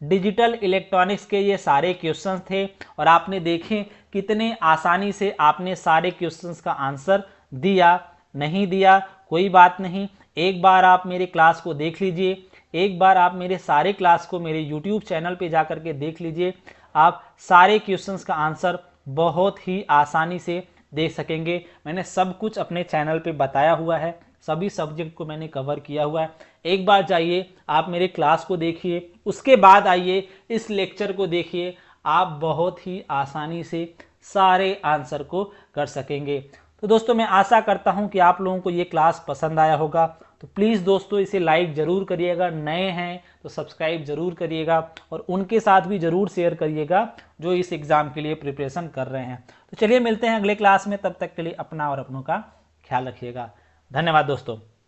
डिजिटल इलेक्ट्रॉनिक्स के ये सारे क्वेश्चन थे और आपने देखें कितने आसानी से आपने सारे क्वेश्चन का आंसर दिया नहीं दिया कोई बात नहीं एक बार आप मेरे क्लास को देख लीजिए एक बार आप मेरे सारे क्लास को मेरे यूट्यूब चैनल पे जा कर के देख लीजिए आप सारे क्वेश्चंस का आंसर बहुत ही आसानी से दे सकेंगे मैंने सब कुछ अपने चैनल पे बताया हुआ है सभी सब्जेक्ट को मैंने कवर किया हुआ है एक बार जाइए आप मेरे क्लास को देखिए उसके बाद आइए इस लेक्चर को देखिए आप बहुत ही आसानी से सारे आंसर को कर सकेंगे तो दोस्तों मैं आशा करता हूं कि आप लोगों को ये क्लास पसंद आया होगा तो प्लीज़ दोस्तों इसे लाइक ज़रूर करिएगा नए हैं तो सब्सक्राइब ज़रूर करिएगा और उनके साथ भी ज़रूर शेयर करिएगा जो इस एग्ज़ाम के लिए प्रिपरेशन कर रहे हैं तो चलिए मिलते हैं अगले क्लास में तब तक के लिए अपना और अपनों का ख्याल रखिएगा धन्यवाद दोस्तों